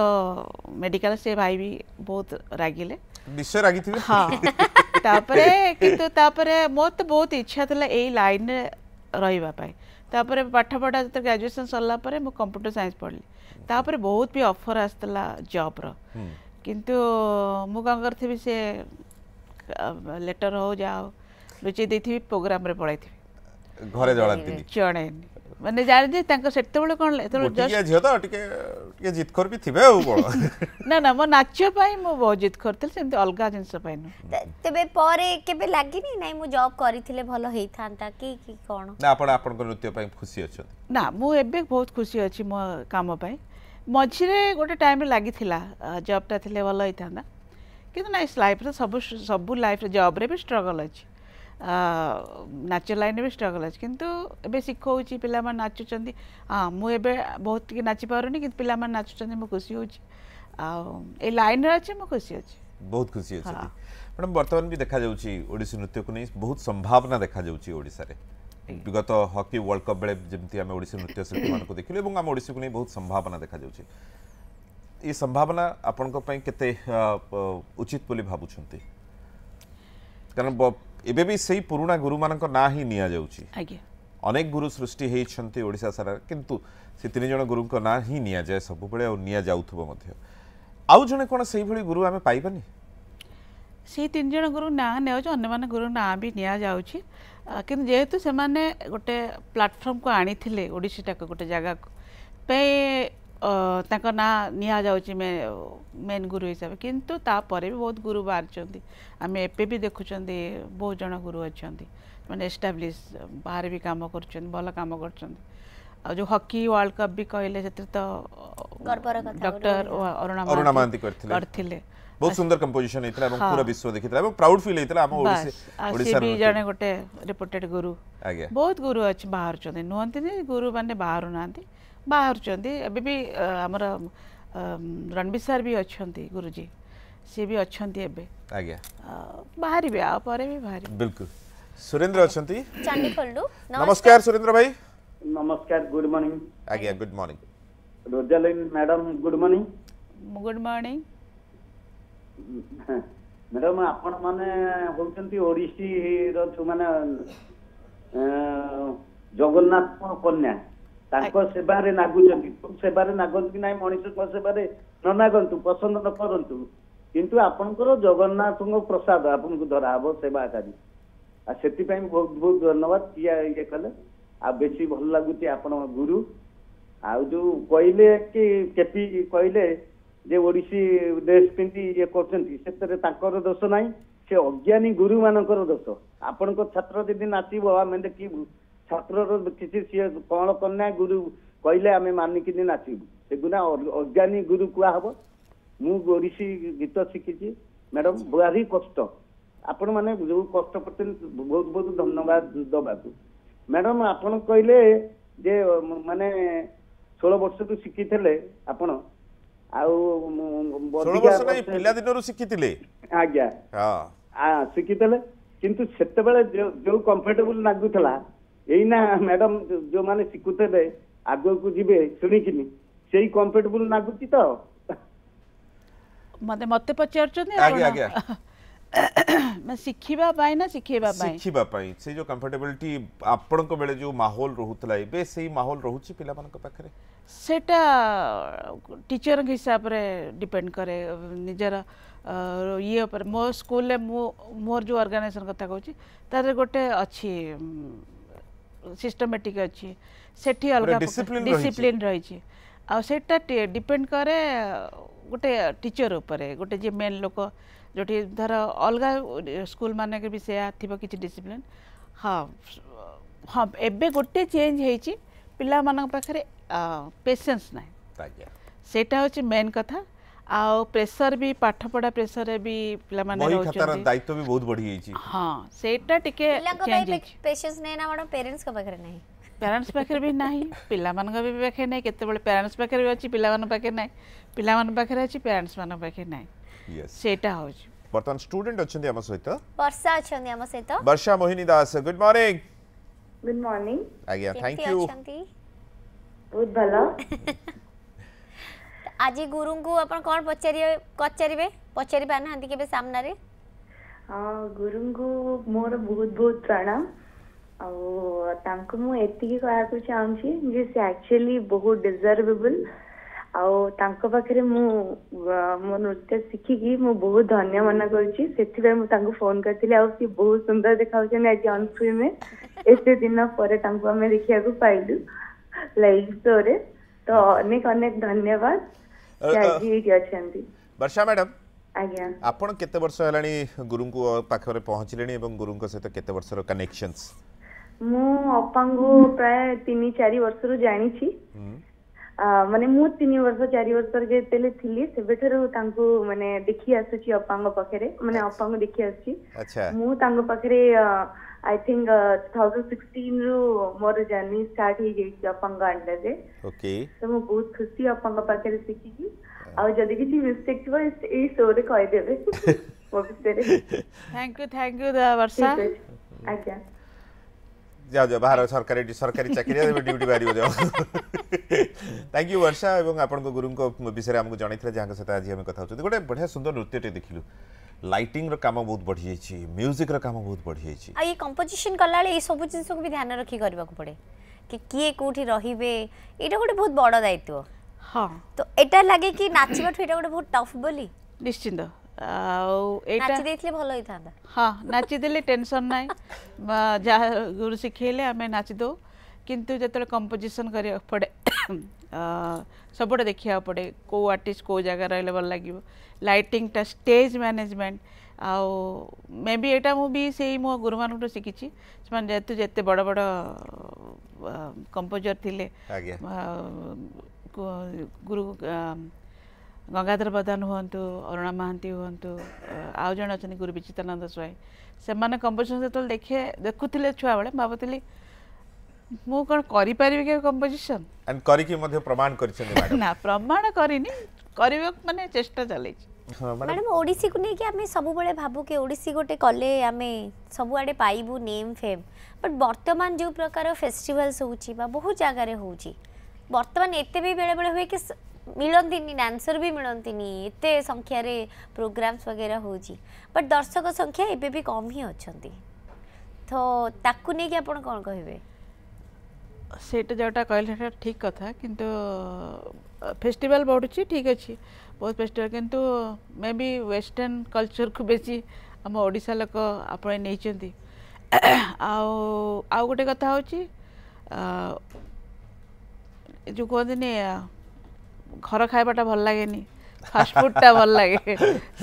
ମେଡ଼ିକାଲ ସେ ଭାଇ ବି ବହୁତ ରାଗିଲେ ନିଶ୍ଚୟ ରାଗିଥିବେ ହଁ ତାପରେ କିନ୍ତୁ ତାପରେ ମୋର ତ ବହୁତ ଇଚ୍ଛା ଥିଲା ଏଇ ଲାଇନରେ ରହିବା ପାଇଁ ତାପରେ ପାଠ ପଢ଼ା ଯେତେବେଳେ ଗ୍ରାଜୁଏସନ୍ ସରିଲା ପରେ ମୁଁ କମ୍ପ୍ୟୁଟର ସାଇନ୍ସ ପଢ଼ିଲି ତାପରେ ବହୁତ ବି ଅଫର୍ ଆସିଥିଲା ଜବ୍ର କିନ୍ତୁ ମୁଁ କ'ଣ କରିଥିବି ସେ ଲେଟର୍ ହଉ ଯାହା ହଉ ଲୁଚେଇ ଦେଇଥିବି ପ୍ରୋଗ୍ରାମ୍ରେ ପଳାଇଥିବି ଘରେ ଜଣାନ୍ତିନି ଜଣାଏନି ମାନେ ଜାଣିଛି ତାଙ୍କ ସେତେବେଳେ କ'ଣ ଝିଅ ତ ଟିକେ ଟିକେ ଜିତଖୋର ବି ଥିବେ ଆଉ କ'ଣ ନା ନା ମୋ ନାଚ ପାଇଁ ମୁଁ ବହୁତ ଜିତଖୋର ଥିଲି ସେମିତି ଅଲଗା ଜିନିଷ ପାଇଁ ନୁହଁ ତେବେ ପରେ କେବେ ଲାଗିନି ନାଇଁ ମୁଁ ଜବ୍ କରିଥିଲେ ଭଲ ହେଇଥାନ୍ତା କି କି କ'ଣ ନା ଆପଣ ଆପଣଙ୍କ ନୃତ୍ୟ ପାଇଁ ଖୁସି ଅଛନ୍ତି ନା ମୁଁ ଏବେ ବହୁତ ଖୁସି ଅଛି ମୋ କାମ ପାଇଁ ମଝିରେ ଗୋଟେ ଟାଇମ୍ରେ ଲାଗିଥିଲା ଜବ୍ଟା ଥିଲେ ଭଲ ହେଇଥାନ୍ତା କିନ୍ତୁ ନାଇଁ ଲାଇଫ୍ରେ ସବୁ ସବୁ ଲାଇଫ୍ରେ ଜବ୍ରେ ବି ଷ୍ଟ୍ରଗଲ୍ ଅଛି ନାଚ ଲାଇନ୍ରେ ବି ଷ୍ଟ୍ରଗଲ୍ ଅଛି କିନ୍ତୁ ଏବେ ଶିଖଉଛି ପିଲାମାନେ ନାଚୁଛନ୍ତି ହଁ ମୁଁ ଏବେ ବହୁତ ଟିକେ ନାଚି ପାରୁନି କିନ୍ତୁ ପିଲାମାନେ ନାଚୁଛନ୍ତି ମୁଁ ଖୁସି ହେଉଛି ଆଉ ଏଇ ଲାଇନ୍ରେ ଅଛି ମୁଁ ଖୁସି ଅଛି ବହୁତ ଖୁସି ଅଛି ମ୍ୟାଡ଼ାମ୍ ବର୍ତ୍ତମାନ ବି ଦେଖାଯାଉଛି ଓଡ଼ିଶୀ ନୃତ୍ୟକୁ ନେଇ ବହୁତ ସମ୍ଭାବନା ଦେଖାଯାଉଛି ଓଡ଼ିଶାରେ विगत हकी वर्ल्ड कप बेले जमी ओडी नृत्य शिल्पी मानक देखल और आम ओडी को नहीं बहुत संभावना देखा ये संभावना आपण के उचित बोली भाव कारण एवं गुरु मान ना ही नि गुरु सृष्टि ओडा सारा कितु तीन जन गुरु ना ही निया जाए सब निजे कौन से गुरु आम पाइबानी से तीन जन गुरु ना ने अन्न गुरु ना भी निया जाऊँगी କିନ୍ତୁ ଯେହେତୁ ସେମାନେ ଗୋଟେ ପ୍ଲାଟଫର୍ମକୁ ଆଣିଥିଲେ ଓଡ଼ିଶୀଟାକୁ ଗୋଟେ ଜାଗାକୁ ପାଇଁ ତାଙ୍କ ନାଁ ନିଆଯାଉଛି ମେନ୍ ଗୁରୁ ହିସାବରେ କିନ୍ତୁ ତାପରେ ବି ବହୁତ ଗୁରୁ ବାହାରିଛନ୍ତି ଆମେ ଏବେ ବି ଦେଖୁଛନ୍ତି ବହୁତ ଜଣ ଗୁରୁ ଅଛନ୍ତି ମାନେ ଏଷ୍ଟାବ୍ଲିଶ ବାହାରେ ବି କାମ କରୁଛନ୍ତି ଭଲ କାମ କରୁଛନ୍ତି ଆଉ ଯେଉଁ ହକି ୱାର୍ଲଡ କପ୍ ବି କହିଲେ ସେଥିରେ ତ ଡକ୍ଟର ଅରୁଣା ମହାନ୍ତି କରିଥିଲେ ବହୁତ ସୁନ୍ଦର କମ୍ପୋଜିସନ ହେଇଥିଲା ଏବଂ ପୁରା ବିଶ୍ୱ ଦେଖିଥିଲା ଏବଂ ପ୍ରାଉଡ ଫିଲ୍ ହେଇଥିଲା ଆମ ଓଡ଼ିଶା ବି ଜଣେ ଗୋଟେ ରିପୋର୍ଟେଡ୍ ଗୁରୁ ଆଜ୍ଞା ବହୁତ ଗୁରୁ ଅଛି ବାହାରୁଛନ୍ତି ନୁହନ୍ତିନି ଗୁରୁ ମାନେ ବାହାରୁ ନାହାନ୍ତି ବାହାରୁଛନ୍ତି ଏବେ ବି ଆମର ରଣବୀର ସାର୍ ବି ଅଛନ୍ତି ଗୁରୁଜୀ ସିଏ ବି ଅଛନ୍ତି ଏବେ ଆଜ୍ଞା ବାହାରିବେ ଆଉ ପରେ ବି ବାହାରିବେ ବିଲକୁଲ ସୁରେନ୍ଦ୍ର ଅଛନ୍ତି ଚାଣ୍ଡିଖୋଲରୁ ନମସ୍କାର ସୁରେନ୍ଦ୍ର ଭାଇ ନମସ୍କାର ଗୁଡ୍ ମର୍ଣ୍ଣିଂ ଆଜ୍ଞା good morning Rosalin madam good morning good morning madam ଆପଣମାନେ ହେଉଛନ୍ତି ଓଡ଼ିଶୀର ମାନେ ଜଗନ୍ନାଥଙ୍କ କନ୍ୟା ତାଙ୍କ ସେବାରେ ନାଗୁଛନ୍ତି ସେବାରେ ନାଗନ୍ତୁ କି ନାହିଁ ମଣିଷଙ୍କ ସେବାରେ ନ ନାଗନ୍ତୁ ପସନ୍ଦ ନ କରନ୍ତୁ କିନ୍ତୁ ଆପଣଙ୍କର ଜଗନ୍ନାଥଙ୍କ ପ୍ରସାଦ ଆପଣଙ୍କୁ ଧରା ହେବ ସେବାକାରୀ ଆଉ ସେଥିପାଇଁ ବହୁତ ବହୁତ ଧନ୍ୟବାଦ କିଏ ଇଏ କଲେ ଆଉ ବେଶୀ ଭଲ ଲାଗୁଛି ଆପଣ ଗୁରୁ ଆଉ ଯୋଉ କହିଲେ କି କେପି କହିଲେ ଯେ ଓଡ଼ିଶୀ ଡ୍ରେସ୍ ପିନ୍ଧି ଇଏ କରୁଛନ୍ତି ସେଥିରେ ତାଙ୍କର ଦୋଷ ନାହିଁ ସେ ଅଜ୍ଞାନୀ ଗୁରୁମାନଙ୍କର ଦୋଷ ଆପଣଙ୍କ ଛାତ୍ର ଯଦି ନାଚିବ ଆମେ ଦେଖିବୁ ଛାତ୍ରର କିଛି ସିଏ କ'ଣ କନା ଗୁରୁ କହିଲେ ଆମେ ମାନିକିନି ନାଚିବୁ ସେଗୁନା ଅଜ୍ଞାନୀ ଗୁରୁ କୁହାହବ ମୁଁ ଓଡ଼ିଶୀ ଗୀତ ଶିଖିଛି ମ୍ୟାଡ଼ାମ୍ ଭାରି କଷ୍ଟ ଆପଣମାନେ ଯେଉଁ କଷ୍ଟ କରୁଛନ୍ତି ବହୁତ ବହୁତ ଧନ୍ୟବାଦ ଦେବାକୁ ମ୍ୟାଡ଼ାମ୍ ଆପଣ କହିଲେ ଯେ ମାନେ ଷୋହଳ ବର୍ଷରୁ ଶିଖିଥିଲେ ଆପଣ ଆଉ ଷୋହଳ ବର୍ଷ ନାଇଁ ପିଲାଦିନରୁ ଶିଖିଥିଲେ ଆଜ୍ଞା ଶିଖିଥିଲେ କିନ୍ତୁ ସେତେବେଳେ ଯୋଉ କମ୍ଫର୍ଟେବୁଲ ଲାଗୁଥିଲା ଏଇନା ମ୍ୟାଡମ ଯୋଉମାନେ ଶିଖୁଥିଲେ ଆଗକୁ ଯିବେ ଶୁଣିକିନି ସେଇ କମ୍ଫର୍ଟେବୁଲ ଲାଗୁଛି ତ ମାନେ ମତେ ପଚାରୁଛନ୍ତି ଆଜ୍ଞା ଆଜ୍ଞା ଶିଖିବା ପାଇଁ ନା ଶିଖେଇବା ପାଇଁ ଶିଖିବା ପାଇଁ ସେଇ ଯୋଉ କମ୍ଫର୍ଟେବିଲିଟି ଆପଣଙ୍କ ବେଳେ ଯୋଉ ମାହୋଲ ରହୁଥିଲା ଏବେ ସେଇ ମାହୋଲ ରହୁଛି ପିଲାମାନଙ୍କ ପାଖରେ ସେଇଟା ଟିଚରଙ୍କ ହିସାବରେ ଡିପେଣ୍ଡ କରେ ନିଜର ଇଏ ଉପରେ ମୋ ସ୍କୁଲରେ ମୁଁ ମୋର ଯେଉଁ ଅର୍ଗାନାଇଜେସନ୍ କଥା କହୁଛି ତା'ଦେହରେ ଗୋଟେ ଅଛି ସିଷ୍ଟମେଟିକ୍ ଅଛି ସେଠି ଅଲଗା ଡିସିପ୍ଲିନ୍ ରହିଛି ଆଉ ସେଇଟା ଡିପେଣ୍ଡ କରେ ଗୋଟେ ଟିଚର ଉପରେ ଗୋଟେ ଯିଏ ମେନ୍ ଲୋକ ଯେଉଁଠି ଧର ଅଲଗା ସ୍କୁଲ ମାନଙ୍କରେ ବି ସେୟା ଥିବ କିଛି ଡିସିପ୍ଲିନ୍ ହଁ ହଁ ଏବେ ଗୋଟେ ଚେଞ୍ଜ ହେଇଛି ପିଲାମାନଙ୍କ ପାଖରେ ପେସେନ୍ସ ନାହିଁ ସେଇଟା ହେଉଛି ମେନ୍ କଥା ଆଉ ପ୍ରେସର ବି ପାଠପଢ଼ା ପ୍ରେସରରେ ବି ପିଲାମାନେ ରହୁଛନ୍ତି ଦାୟିତ୍ୱ ବି ବହୁତ ବଢି ଯାଇଛି ହଁ ସେଇଟା ଟିକେ ପେସେନ୍ସ ନାହିଁ ନା ମ୍ୟାଡମ୍ ପେରେଣ୍ଟସଙ୍କ ପାଖରେ ନାହିଁ ପ୍ୟାରେଣ୍ଟସ୍ ପାଖରେ ବି ନାହିଁ ପିଲାମାନଙ୍କ ବି ପାଖରେ ନାହିଁ କେତେବେଳେ ପ୍ୟାରେଣ୍ଟସ୍ ପାଖରେ ବି ଅଛି ପିଲାମାନଙ୍କ ପାଖରେ ନାହିଁ ପିଲାମାନଙ୍କ ପାଖରେ ଅଛି ପ୍ୟାରେଣ୍ଟସ୍ମାନଙ୍କ ପାଖରେ ନାହିଁ ସେଇଟା ହେଉଛି ବର୍ତ୍ତମାନ ଷ୍ଟୁଡେଣ୍ଟ ଅଛନ୍ତି ଆମ ସହିତ ବର୍ଷା ଅଛନ୍ତି ଆମ ସହିତ Barsha Mohini Das good morning good morning ଆଜ୍ଞା ଥ୍ୟାଙ୍କ କେମିତି ୟୁ ଅଛନ୍ତି ବହୁତ ଭଲ ଆଜି ଗୁରୁଙ୍କୁ ଆପଣ କ'ଣ ପଚାରିବେ ପଚାରିବେ ପଚାରି ପାରୁନାହାନ୍ତି କେବେ ସାମ୍ନାରେ ହଁ ଗୁରୁଙ୍କୁ ମୋର ବହୁତ ବହୁତ ପ୍ରଣାମ ଆଉ ତାଙ୍କୁ ମୁଁ ଏତିକି କହିବାକୁ ଚାହୁଁଛି ଯେ ସେ ଆକ୍ଚୁଆଲି ବହୁତ ଡିଜର୍ଭେବଲ୍ ଆଉ ତାଙ୍କ ପାଖରେ ମୁଁ ମୋ ନୃତ୍ୟ ଶିଖିକି ମୁଁ ବହୁତ ଧନ୍ୟ ମନେ କରୁଛି ସେଥିପାଇଁ ମୁଁ ତାଙ୍କୁ ଫୋନ କରିଥିଲି ଆଉ ସିଏ ବହୁତ ସୁନ୍ଦର ଦେଖାଯାଉଛନ୍ତି ଆଜି ଅନ୍ ସ୍କ୍ରିନ୍ରେ ଏତେ ଦିନ ପରେ ତାଙ୍କୁ ଆମେ ଦେଖିବାକୁ ପାଇଲୁ ଲାଇଭ୍ ଶୋରେ ତ ଅନେକ ଅନେକ ଧନ୍ୟବାଦ ସେ ଆଜି ଏଇଠି ଅଛନ୍ତି ବର୍ଷା ମ୍ୟାଡାମ୍ ଆଜ୍ଞା ଆପଣ କେତେ ବର୍ଷ ହେଲାଣି ଗୁରୁଙ୍କ ପାଖରେ ପହଞ୍ଚିଲେଣି ଏବଂ ଗୁରୁଙ୍କ ସହିତ କେତେ ବର୍ଷର କନେକ୍ସନ୍ସ ମୁଁ ଅପାଙ୍କୁ ପ୍ରାୟ ତିନି ଚାରି ବର୍ଷରୁ ଜାଣିଛି ମାନେ ମୁଁ ତିନି ବର୍ଷ ଚାରି ବର୍ଷର ଯେତେବେଳେ ଥିଲି ସେବେଠାରୁ ତାଙ୍କୁ ମାନେ ଦେଖି ଆସୁଛି ଅପାଙ୍କ ପାଖରେ ମାନେ ଅପାଙ୍କୁ ଦେଖି ଆସୁଛି ମୁଁ ତାଙ୍କ ପାଖରେ ଆଇ ଥିଙ୍କ ଟୁ ଥାଉଜେଣ୍ଡ ସିକ୍ସଟିନ୍ରୁ ମୋର ଜର୍ଣ୍ଣି ଷ୍ଟାର୍ଟ ହେଇଯାଇଛି ଅପାଙ୍କ ଅଣ୍ଡରରେ ତ ମୁଁ ବହୁତ ଖୁସି ଅପାଙ୍କ ପାଖରେ ଶିଖିକି ଆଉ ଯଦି କିଛି ମିଷ୍ଟେକ୍ ଥିବ ଏଇ ଶୋରେ କହିଦେବେ ମୋ ବିଷୟରେ ଥ୍ୟାଙ୍କ ୟୁ ଥ୍ୟାଙ୍କ ୟୁ ବର୍ଷା ଆଜ୍ଞା যাও যাও বাহার সরকারি সরকারি চাকরি ডিউটি বাহার যাও থ্যাংক ইউ বর্ষা এবং আপনার গুরু বিষয়ে আমি জনাইলে যা সহ আজ আমি কথা হচ্ছে গোটে বড়িয়া সুন্দর নৃত্যটি দেখিলু লাইটিং র কাম বহুত বড়ি যাইছি মিউজিক র কাম বহুত বড়ি যাইছি আর এই কম্পোজিশন কলা বেলে এই সব জিনিস কো বি ধ্যান রাখি করিবাকু পড়ে কি কিয়ে কোঠি রহিবে এটা গোটে বহুত বড় দায়িত্ব হ্যাঁ তো এটা লাগে কি নাচিবাঠু এটা গোটে বহুত টফ বলি নিশ্চিন্ত हाँ नाचीदे टेनसन ना जहाँ गुरु शिखेले आम नाचीदे कितु जो कंपोजिशन करा पड़े सबुटे देखा पड़े कौ आर्टिस्ट कौ जगह रही भल लगे लाइटिंगटा स्टेज मैनेजमेंट आउ मे भी यहाँ भी से मो गुरु मान शिखी जेहेतु बड़ बड़ कंपोजर थी गुरु ଗଙ୍ଗାଧର ପ୍ରଧାନ ହୁଅନ୍ତୁ ଅରୁଣା ମହାନ୍ତି ହୁଅନ୍ତୁ ଆଉ ଜଣେ ଅଛନ୍ତି ଗୁରୁ ବିଚିତାନନ୍ଦ ସ୍ୱାଇଁ ସେମାନେ କମ୍ପୋଜିସନ୍ ଯେତେବେଳେ ଦେଖେ ଦେଖୁଥିଲେ ଛୁଆବେଳେ ଭାବୁଥିଲି ମୁଁ କ'ଣ କରିପାରିବି କି କମ୍ପୋଜିସନ୍ କରିକି ମଧ୍ୟ ପ୍ରମାଣ କରିଛନ୍ତି ନା ପ୍ରମାଣ କରିନି କରିବା ମାନେ ଚେଷ୍ଟା ଚାଲିଛି ମ୍ୟାଡ଼ାମ୍ ଓଡ଼ିଶୀକୁ ନେଇକି ଆମେ ସବୁବେଳେ ଭାବୁ କି ଓଡ଼ିଶୀ ଗୋଟେ କଲେ ଆମେ ସବୁଆଡ଼େ ପାଇବୁ ନେମ୍ ଫେମ୍ ବଟ୍ ବର୍ତ୍ତମାନ ଯେଉଁ ପ୍ରକାର ଫେଷ୍ଟିଭାଲ୍ସ ହେଉଛି ବା ବହୁତ ଜାଗାରେ ହେଉଛି ବର୍ତ୍ତମାନ ଏତେ ବି ବେଳେବେଳେ ହୁଏ କି ମିଳନ୍ତିନି ଡ୍ୟାନ୍ସର ବି ମିଳନ୍ତିନି ଏତେ ସଂଖ୍ୟାରେ ପ୍ରୋଗ୍ରାମ୍ସ ବଗେରା ହେଉଛି ବଟ୍ ଦର୍ଶକ ସଂଖ୍ୟା ଏବେ ବି କମ୍ ହିଁ ଅଛନ୍ତି ତ ତାକୁ ନେଇକି ଆପଣ କ'ଣ କହିବେ ସେଇଟା ଯେଉଁଟା କହିଲେ ସେଇଟା ଠିକ୍ କଥା କିନ୍ତୁ ଫେଷ୍ଟିଭାଲ ବଢ଼ୁଛି ଠିକ୍ ଅଛି ବହୁତ ଫେଷ୍ଟିଭାଲ କିନ୍ତୁ ମେ ବି ୱେଷ୍ଟର୍ଣ୍ଣ କଲଚରକୁ ବେଶୀ ଆମ ଓଡ଼ିଶା ଲୋକ ଆପଣେଇ ନେଇଛନ୍ତି ଆଉ ଆଉ ଗୋଟେ କଥା ହେଉଛି ଯେଉଁ କୁହନ୍ତିନି ঘর খাইবাটা ভাল লাগেনি ফাষ্টফুডটা ভাল লাগে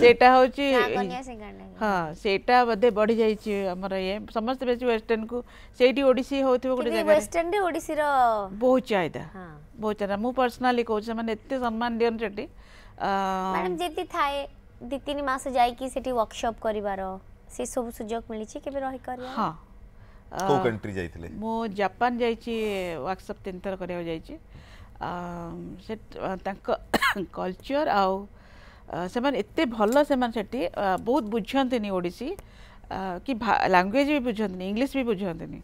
সেটা হচ্ছে হ্যাঁ সেটা বোধে বড়ি যাইছি আমার ইয়ে সমস্তে বেশি ওয়েস্টার্ন কু সেইটি ওড়িশি হউথিব গোটে জায়গা ওয়েস্টার্ন রে ওড়িশি র বহুত চাহিদা হ্যাঁ বহুত চাহিদা মু পার্সোনালি কହୁଛି মানে এতে সম্মান দিয়ন সেটি ম্যাডাম যেতি থায়ে ଦି ତିନି ମାସ ଯାଇକି ସେଠି ୱାର୍କସପ୍ କରିବାର ସେ ସବୁ ସୁଯୋଗ ମିଳିଛି କେବେ ରହି କରିବା ହଁ କୋଉ କଣ୍ଟ୍ରି ଯାଇଥିଲେ ମୁଁ ଜାପାନ ଯାଇଛି ୱାର୍କସପ୍ ତିନି ଥର କରିବାକୁ ଯାଇଛି ସେ ତାଙ୍କ କଲଚର୍ ଆଉ ସେମାନେ ଏତେ ଭଲ ସେମାନେ ସେଠି ବହୁତ ବୁଝନ୍ତିନି ଓଡ଼ିଶୀ କି ଲାଙ୍ଗୁଏଜ୍ ବି ବୁଝନ୍ତିନି ଇଂଲିଶ ବି ବୁଝନ୍ତିନି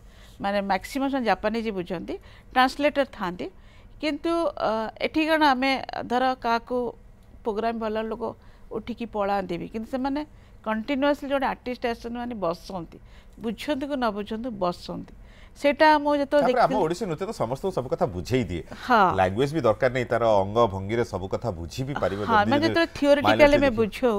ମାନେ ମ୍ୟାକ୍ସିମମ୍ ସେମାନେ ଜାପାନିଜ୍ ବୁଝନ୍ତି ଟ୍ରାନ୍ସଲେଟର୍ ଥାନ୍ତି କିନ୍ତୁ ଏଠି କ'ଣ ଆମେ ଧର କାହାକୁ ପ୍ରୋଗ୍ରାମ୍ ଭଲ ଲୋକ ଉଠିକି ପଳାନ୍ତି ବି କିନ୍ତୁ ସେମାନେ କଣ୍ଟିନ୍ୟୁଅସ୍ଲି ଜଣେ ଆର୍ଟିଷ୍ଟ ଆସନ୍ତି ମାନେ ବସନ୍ତି ବୁଝନ୍ତୁ କି ନ ବୁଝନ୍ତୁ ବସନ୍ତି সেটা মো যেত আম ওড়িশি নৃত্য তো সমস্ত সব কথা বুঝাই দিয়ে ল্যাঙ্গুয়েজ বি দরকার নেই তার অঙ্গ ভঙ্গিরে সব কথা বুঝি বি পারিব হ্যাঁ মানে যেত থিওরিটিক্যালি মে বুঝো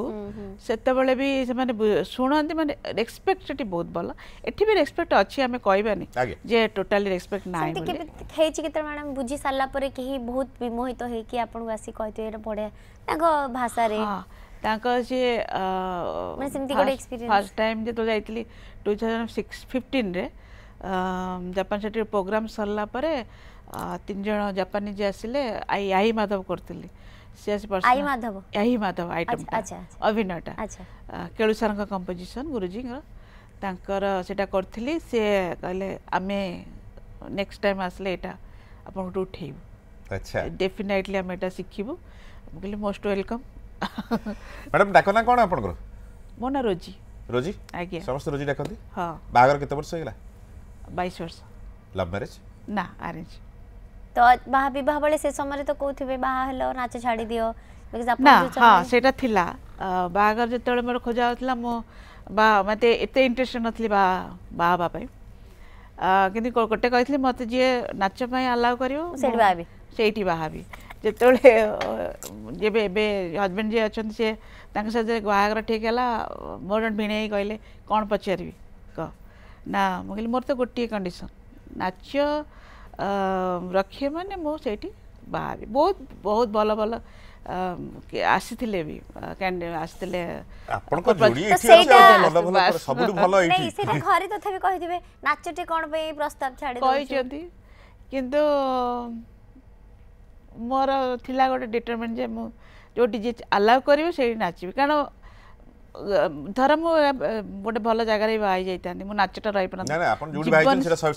সেতবেলে বি সেমানে শুনନ୍ତି মানে রেসপেক্ট এটি বহুত ভাল এটি বি রেসপেক্ট আছে আমি কইবানি যে টোটালি রেসপেক্ট নাই সেটি কেবে হেইছি কেতে ম্যাডাম বুঝি সারলা পরে কেহি বহুত বিমোহিত হেই কি আপন আসি কইতে এটা বড়ে তাঙ্ক ভাষারে ତାଙ୍କର ସିଏ ମାନେ ସେମିତି ଗୋଟେ ଏକ୍ସପିରିଏନ୍ସ ଫାର୍ଷ୍ଟ ଟାଇମ୍ ଯେତେବେଳେ ଯାଇଥିଲି ଟୁ ଥାଉଜେଣ୍ଡ ସିକ୍ସ ଫିଫ୍ଟିନ୍ରେ ଜାପାନ ସେଠି ପ୍ରୋଗ୍ରାମ୍ ସରିଲା ପରେ ତିନି ଜଣ ଜାପାନୀ ଯିଏ ଆସିଲେ ଆଇ ଆଇ ମାଧବ କରିଥିଲି ସିଏ ଆସି ଆଇ ମାଧବ ଆଇ ମାଧବ ଆଇଟମ୍ ଅଭିନୟଟା କେଳୁ ସାର୍ଙ୍କ କମ୍ପୋଜିସନ୍ ଗୁରୁଜୀଙ୍କର ତାଙ୍କର ସେଇଟା କରିଥିଲି ସିଏ କହିଲେ ଆମେ ନେକ୍ସଟ ଟାଇମ୍ ଆସିଲେ ଏଇଟା ଆପଣଙ୍କଠୁ ଉଠେଇବୁ ଡେଫିନାଇଟଲି ଆମେ ଏଇଟା ଶିଖିବୁ ମୁଁ କହିଲି ମୋଷ୍ଟ ୱେଲକମ୍ ମ୍ୟାଡ଼ାମ୍ ଡାକ ନା କ'ଣ ଆପଣଙ୍କର ମୋ ନାଁ ରୋଜି ରୋଜି ଆଜ୍ଞା ସମସ୍ତେ ରୋଜି ଡାକନ୍ତି ହଁ ବାହାଘର କେତେ ବର୍ଷ ହେଇଗଲା 22 વર્ષ લવ મેરેજ ના અરેન્જ તો મહાવિવાહ બળે સે સમયે તો કહુથિબે બાહા હેલો નાચ છાડી દિયો બિકોઝ આપણ જો હા સેટા થિલા બાહગર જેતળે મોર ખોજા આવતલા મો બા મતે એતે ઇન્ટરેસ્ટ નથલી બા બા બા પાઈ କିନ୍ତୁ ଗୋଟେ କହିଥିଲି ମୋତେ ଯିଏ ନାଚ ପାଇଁ ଆଲାଉ କରିବ ସେଇଠି ବାହାବି ସେଇଠି ବାହାବି ଯେତେବେଳେ ଯେବେ ଏବେ ହଜବେଣ୍ଡ ଯିଏ ଅଛନ୍ତି ସିଏ ତାଙ୍କ ସହିତ ବାହାଘର ଠିକ୍ ହେଲା ମୋର ଜଣେ ଭିଣେଇ କହିଲେ କ'ଣ ପଚାରିବି ନା ମୁଁ କହିଲି ମୋର ତ ଗୋଟିଏ କଣ୍ଡିସନ୍ ନାଚ ରଖିବେ ମାନେ ମୁଁ ସେଇଠି ବାହାରି ବହୁତ ବହୁତ ଭଲ ଭଲ ଆସିଥିଲେ ବି ଆସିଥିଲେ ଘରେ ତଥାପି କହିଥିବେ ନାଚଟି କ'ଣ ପାଇଁ ପ୍ରସ୍ତାବ ଛାଡ଼ି କହିଛନ୍ତି କିନ୍ତୁ ମୋର ଥିଲା ଗୋଟେ ଡିଟରମେଣ୍ଟ ଯେ ମୁଁ ଯେଉଁଠି ଯିଏ ଆଲାଉ କରିବି ସେଇଠି ନାଚିବି କାରଣ ଧର ମୁଁ ଗୋଟେ ଭଲ ଜାଗାରେ ଆଇ ଯାଇଥାନ୍ତି ମୁଁ ନାଚଟା ରହିପାରନ୍ତି ଆପଣ ଯୋଉଠି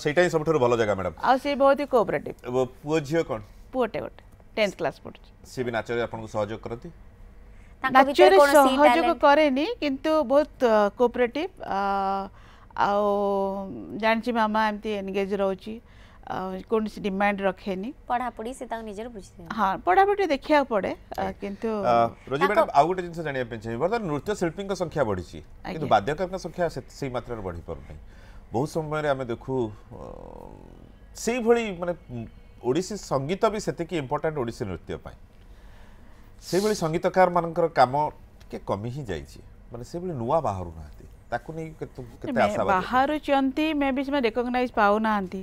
ସେଇଟା ସବୁଠାରୁ ଭଲ ଜାଗା ମ୍ୟାଡ଼ାମ୍ ଆଉ ସେ ବହୁତ ହି କୋଅପରେଟିଭ ପୁଅ ଝିଅ କ'ଣ ପୁଅଟେ ଗୋଟେ ଟେନ୍ଥ କ୍ଲାସ୍ ପଢୁଛି ସେ ବି ନାଚରେ ଆପଣଙ୍କୁ ସହଯୋଗ କରନ୍ତି ନାଚରେ ସହଯୋଗ କରେନି କିନ୍ତୁ ବହୁତ କୋଅପରେଟିଭ ଆଉ ଜାଣିଛି ମାମା ଏମିତି ଏନଗେଜ୍ ରହୁଛି কৌশি ডিমান্ড রখেনি পড়াপড়ি সে তাকে নিজের বুঝতে হ্যাঁ পড়াপড়ি দেখা পড়ে কিন্তু রোজি ম্যাডাম আউ গোটে জিনিস জানিবা পাই চাই বর্তমান নৃত্য শিল্পীঙ্ক সংখ্যা বড়িছি কিন্তু বাদ্যকারଙ୍କ সংখ্যা সেই মাত্রার বড়ি পারুনি বহু সময়রে আমি দেখু সেইভাবে মানে ওড়িশী সঙ্গীত বি সেতিকি ইম্পর্টাট ওড়িশী নৃত্য পাই সেইভাবে সঙ্গীতকার মানকর কাম টিকে কমি হি যাইছি মানে সেইভাবে নূয়া বাহারু নাহাতি ତାକୁ ନେଇ କେତେ ଆଶା ବାହାରୁଛନ୍ତି ମେ ବି ସେମାନେ ରେକଗ୍ନାଇଜ ପାଉନାହାନ୍ତି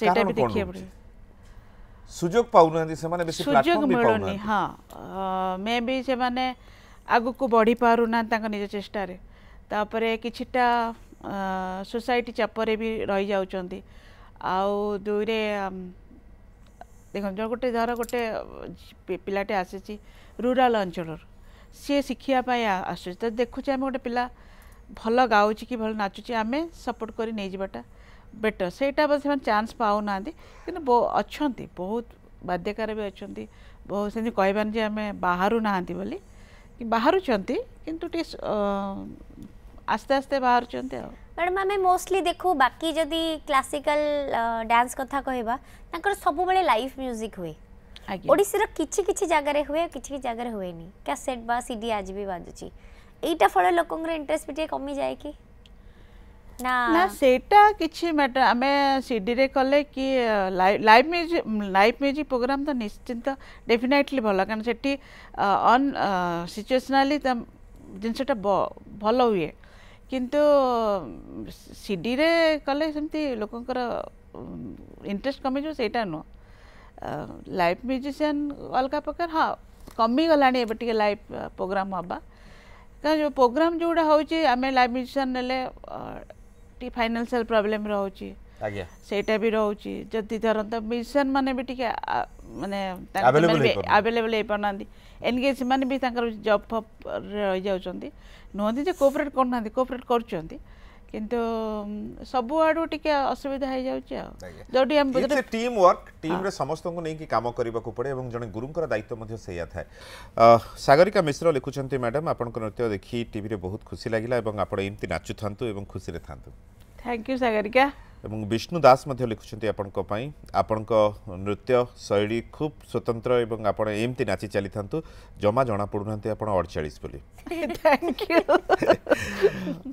ସେଇଟା ବି ଦେଖିବାକୁ ପଡ଼ିବ ସୁଯୋଗ ପାଉନାହାନ୍ତି ସେମାନେ ବେଶୀ ସୁଯୋଗ ମିଳୁନି ହଁ ମେ ବି ସେମାନେ ଆଗକୁ ବଢ଼ି ପାରୁନାହାନ୍ତି ତାଙ୍କ ନିଜ ଚେଷ୍ଟାରେ ତାପରେ କିଛିଟା ସୋସାଇଟି ଚାପରେ ବି ରହିଯାଉଛନ୍ତି ଆଉ ଦୁଇରେ ଦେଖନ୍ତୁ ଗୋଟେ ଧର ଗୋଟେ ପିଲାଟେ ଆସିଛି ରୁରାଲ ଅଞ୍ଚଳରୁ ସିଏ ଶିଖିବା ପାଇଁ ଆସୁଛି ତ ଦେଖୁଛେ ଆମେ ଗୋଟେ ପିଲା भल गाऊ कि भल नाचुच्छे आम सपोर्ट कर बेटर से चान्स पाना कि अच्छा बहुत बाध्यकार भी अच्छा बहुत से कहानी आम बाहर ना बोली बाहर कि आस्ते आस्ते बाहर मैडम आम मोस्ली देखू बाकी जदि क्लासिकल डांस कथा कह सब लाइव म्यूजिक हुए ओडिसी रो किछि किछि जगह रे हुए किछि किछि जगह रे हुए नी कैसेट बा सीडी आज भी बाजू एटा फळ लोकंगर इंटरेस्ट बिटे कमी जाय कि ना ना सेटा किछि मैटर आमे सीडी रे कले की live music live music programme तो निश्चिंत डेफिनेटली भलो कारण सेठी ऑन सिचुएशनली त जिनसटा भलो हुए किंतु सीडी रे कले समति लोकंकर इंटरेस्ट कमी जो सेटा न लाइव म्यूजिशियन अलग प्रकार हाँ कमी गला एबटिक लाइव प्रोग्राम हबा ଯେଉଁ ପ୍ରୋଗ୍ରାମ୍ ଯେଉଁଟା ହେଉଛି ଆମେ ଲାଇଫ୍ ମିଶନ୍ ନେଲେ ଟିକେ ଫାଇନାନ୍ସିଆଲ୍ ପ୍ରୋବ୍ଲେମ୍ ରହୁଛି ସେଇଟା ବି ରହୁଛି ଯଦି ଧରନ୍ତୁ ମିଶନ୍ ମାନେ ବି ଟିକେ ମାନେ ଆଭେଲେବଲ୍ ହେଇପାରୁନାହାନ୍ତି ଏନ୍ଗେଜ୍ ସେମାନେ ବି ତାଙ୍କର ଜବ୍ ଫବ୍ ରହିଯାଉଛନ୍ତି ନୁହନ୍ତି ଯେ କୋପରେଟ୍ କରୁନାହାନ୍ତି କୋପରେଟ୍ କରୁଛନ୍ତି কিন্তু সবু আড়ু টিকে অসুবিধা হয়ে যাচ্ছে যদি আমি বুঝতে টিম ওয়ার্ক টিম রে সমস্তଙ୍କୁ নেকি কাম করিবাকু পড়ে এবং জনে গুরুঙ্কর দায়িত্ব মধ্যে সেইয়া থাকে সাগরিকা মিশ্র লিখুচন্তি ম্যাডাম আপনার নৃত্য দেখি টিভি রে বহুত খুশি লাগিলা এবং আপন এমতি নাচু থান্তু এবং খুশি রে থান্তু থ্যাংক ইউ সাগরিকা ଏବଂ ବିଷ୍ଣୁ ଦାସ ମଧ୍ୟ ଲେଖୁଛନ୍ତି ଆପଣଙ୍କ ପାଇଁ ଆପଣଙ୍କ ନୃତ୍ୟ ଶୈଳୀ ଖୁବ୍ ସ୍ୱତନ୍ତ୍ର ଏବଂ ଆପଣ ଏମିତି ନାଚି ଚାଲିଥାନ୍ତୁ ଜମା ଜଣାପଡ଼ୁନାହାନ୍ତି ଆପଣ ଅଡ଼ଚାଳିଶ ବୋଲି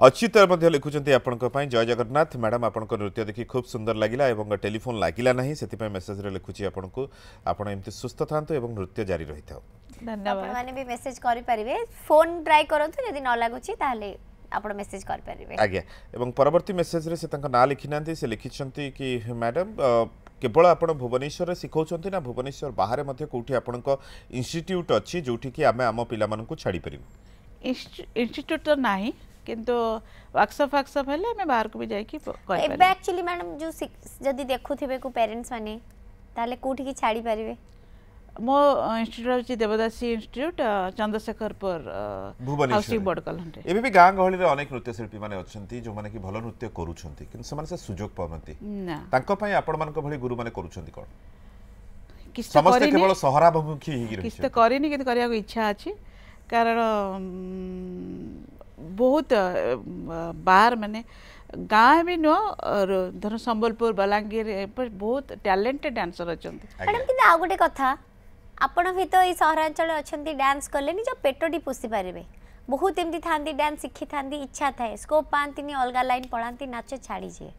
ଅଚ୍ୟୁତ ମଧ୍ୟ ଲେଖୁଛନ୍ତି ଆପଣଙ୍କ ପାଇଁ ଜୟ ଜଗନ୍ନାଥ ମ୍ୟାଡ଼ାମ୍ ଆପଣଙ୍କ ନୃତ୍ୟ ଦେଖି ଖୁବ୍ ସୁନ୍ଦର ଲାଗିଲା ଏବଂ ଟେଲିଫୋନ୍ ଲାଗିଲା ନାହିଁ ସେଥିପାଇଁ ମେସେଜରେ ଲେଖୁଛି ଆପଣଙ୍କୁ ଆପଣ ଏମିତି ସୁସ୍ଥ ଥାଆନ୍ତୁ ଏବଂ ନୃତ୍ୟ ଜାରି ରହିଥାଉ ଧନ୍ୟବାଦ ଆପଣମାନେ ବି ମେସେଜ କରିପାରିବେ ଫୋନ୍ ଟ୍ରାଏ କରନ୍ତୁ ଯଦି ନ ଲାଗୁଛି ତାହେଲେ आपण मेसेज कर परबे आज्ञा एवं परवर्ती मेसेज रे से तंका ना लिखिनांती से लिखिछंती कि मैडम केवल आप भुवनेश्वर से शिखाऊँच ना भुवनेश्वर बाहर कौटी आप इनट्यूट अच्छी जो आम आम पाला छाड़पर इनट्यूट तो ना किंतु वर्कसप वर्कसप है आम बाहर को भी जाए एक्चुअली मैडम जो जदि देखु को पेरेन्ट्स मैंने कौटिकी छाड़ पारे ମୋ ଇନଷ୍ଟିଚ୍ୟୁଟ୍ ହେଉଛି Devadasi institute Chandrasekharpur housing board କଲୋନୀରେ ଏବେ ବି ଗାଁ ଗହଳିରେ ଅନେକ ନୃତ୍ୟଶିଳ୍ପୀମାନେ ଅଛନ୍ତି ଯେଉଁମାନେ କି ଭଲ ନୃତ୍ୟ କରୁଛନ୍ତି କିନ୍ତୁ ସେମାନେ ସେ ସୁଯୋଗ ପାଉନାହାନ୍ତି ତାଙ୍କ ପାଇଁ ଆପଣମାନଙ୍କ ଭଳି ଗୁରୁମାନେ କରୁଛନ୍ତି କ'ଣ ସମସ୍ତେ କେବଳ ସହରାଭିମୁଖୀ ହେଇକି କିଛି ତ କରିନି କିନ୍ତୁ କରିବାକୁ ଇଚ୍ଛା ଅଛି କାରଣ ବହୁତ ବାହାର ମାନେ ଗାଁ ବି ନୁହଁ ଧର ସମ୍ବଲପୁର ବଲାଙ୍ଗୀର ବହୁତ ଟ୍ୟାଲେଣ୍ଟେଡ଼ ଡ୍ୟାନ୍ସର ଅଛନ୍ତି ମ୍ୟାଡ଼ାମ୍ କିନ୍ତୁ ଆଉ ଗୋଟେ କଥା ଆପଣ ବି ତ ଏଇ ସହରାଞ୍ଚଳ ଅଛନ୍ତି ଡ୍ୟାନ୍ସ କଲେ ନିଜ ପେଟଟି ପୋଷି ପାରିବେ ବହୁତ ଏମିତି ଥାନ୍ତି ଡ୍ୟାନ୍ସ ଶିଖିଥାନ୍ତି ଇଚ୍ଛା ଥାଏ ସ୍କୋପ୍ ପାଆନ୍ତିନି ଅଲଗା ଲାଇନ୍ ପଳାନ୍ତି ନାଚ ଛାଡ଼ିଯିବେ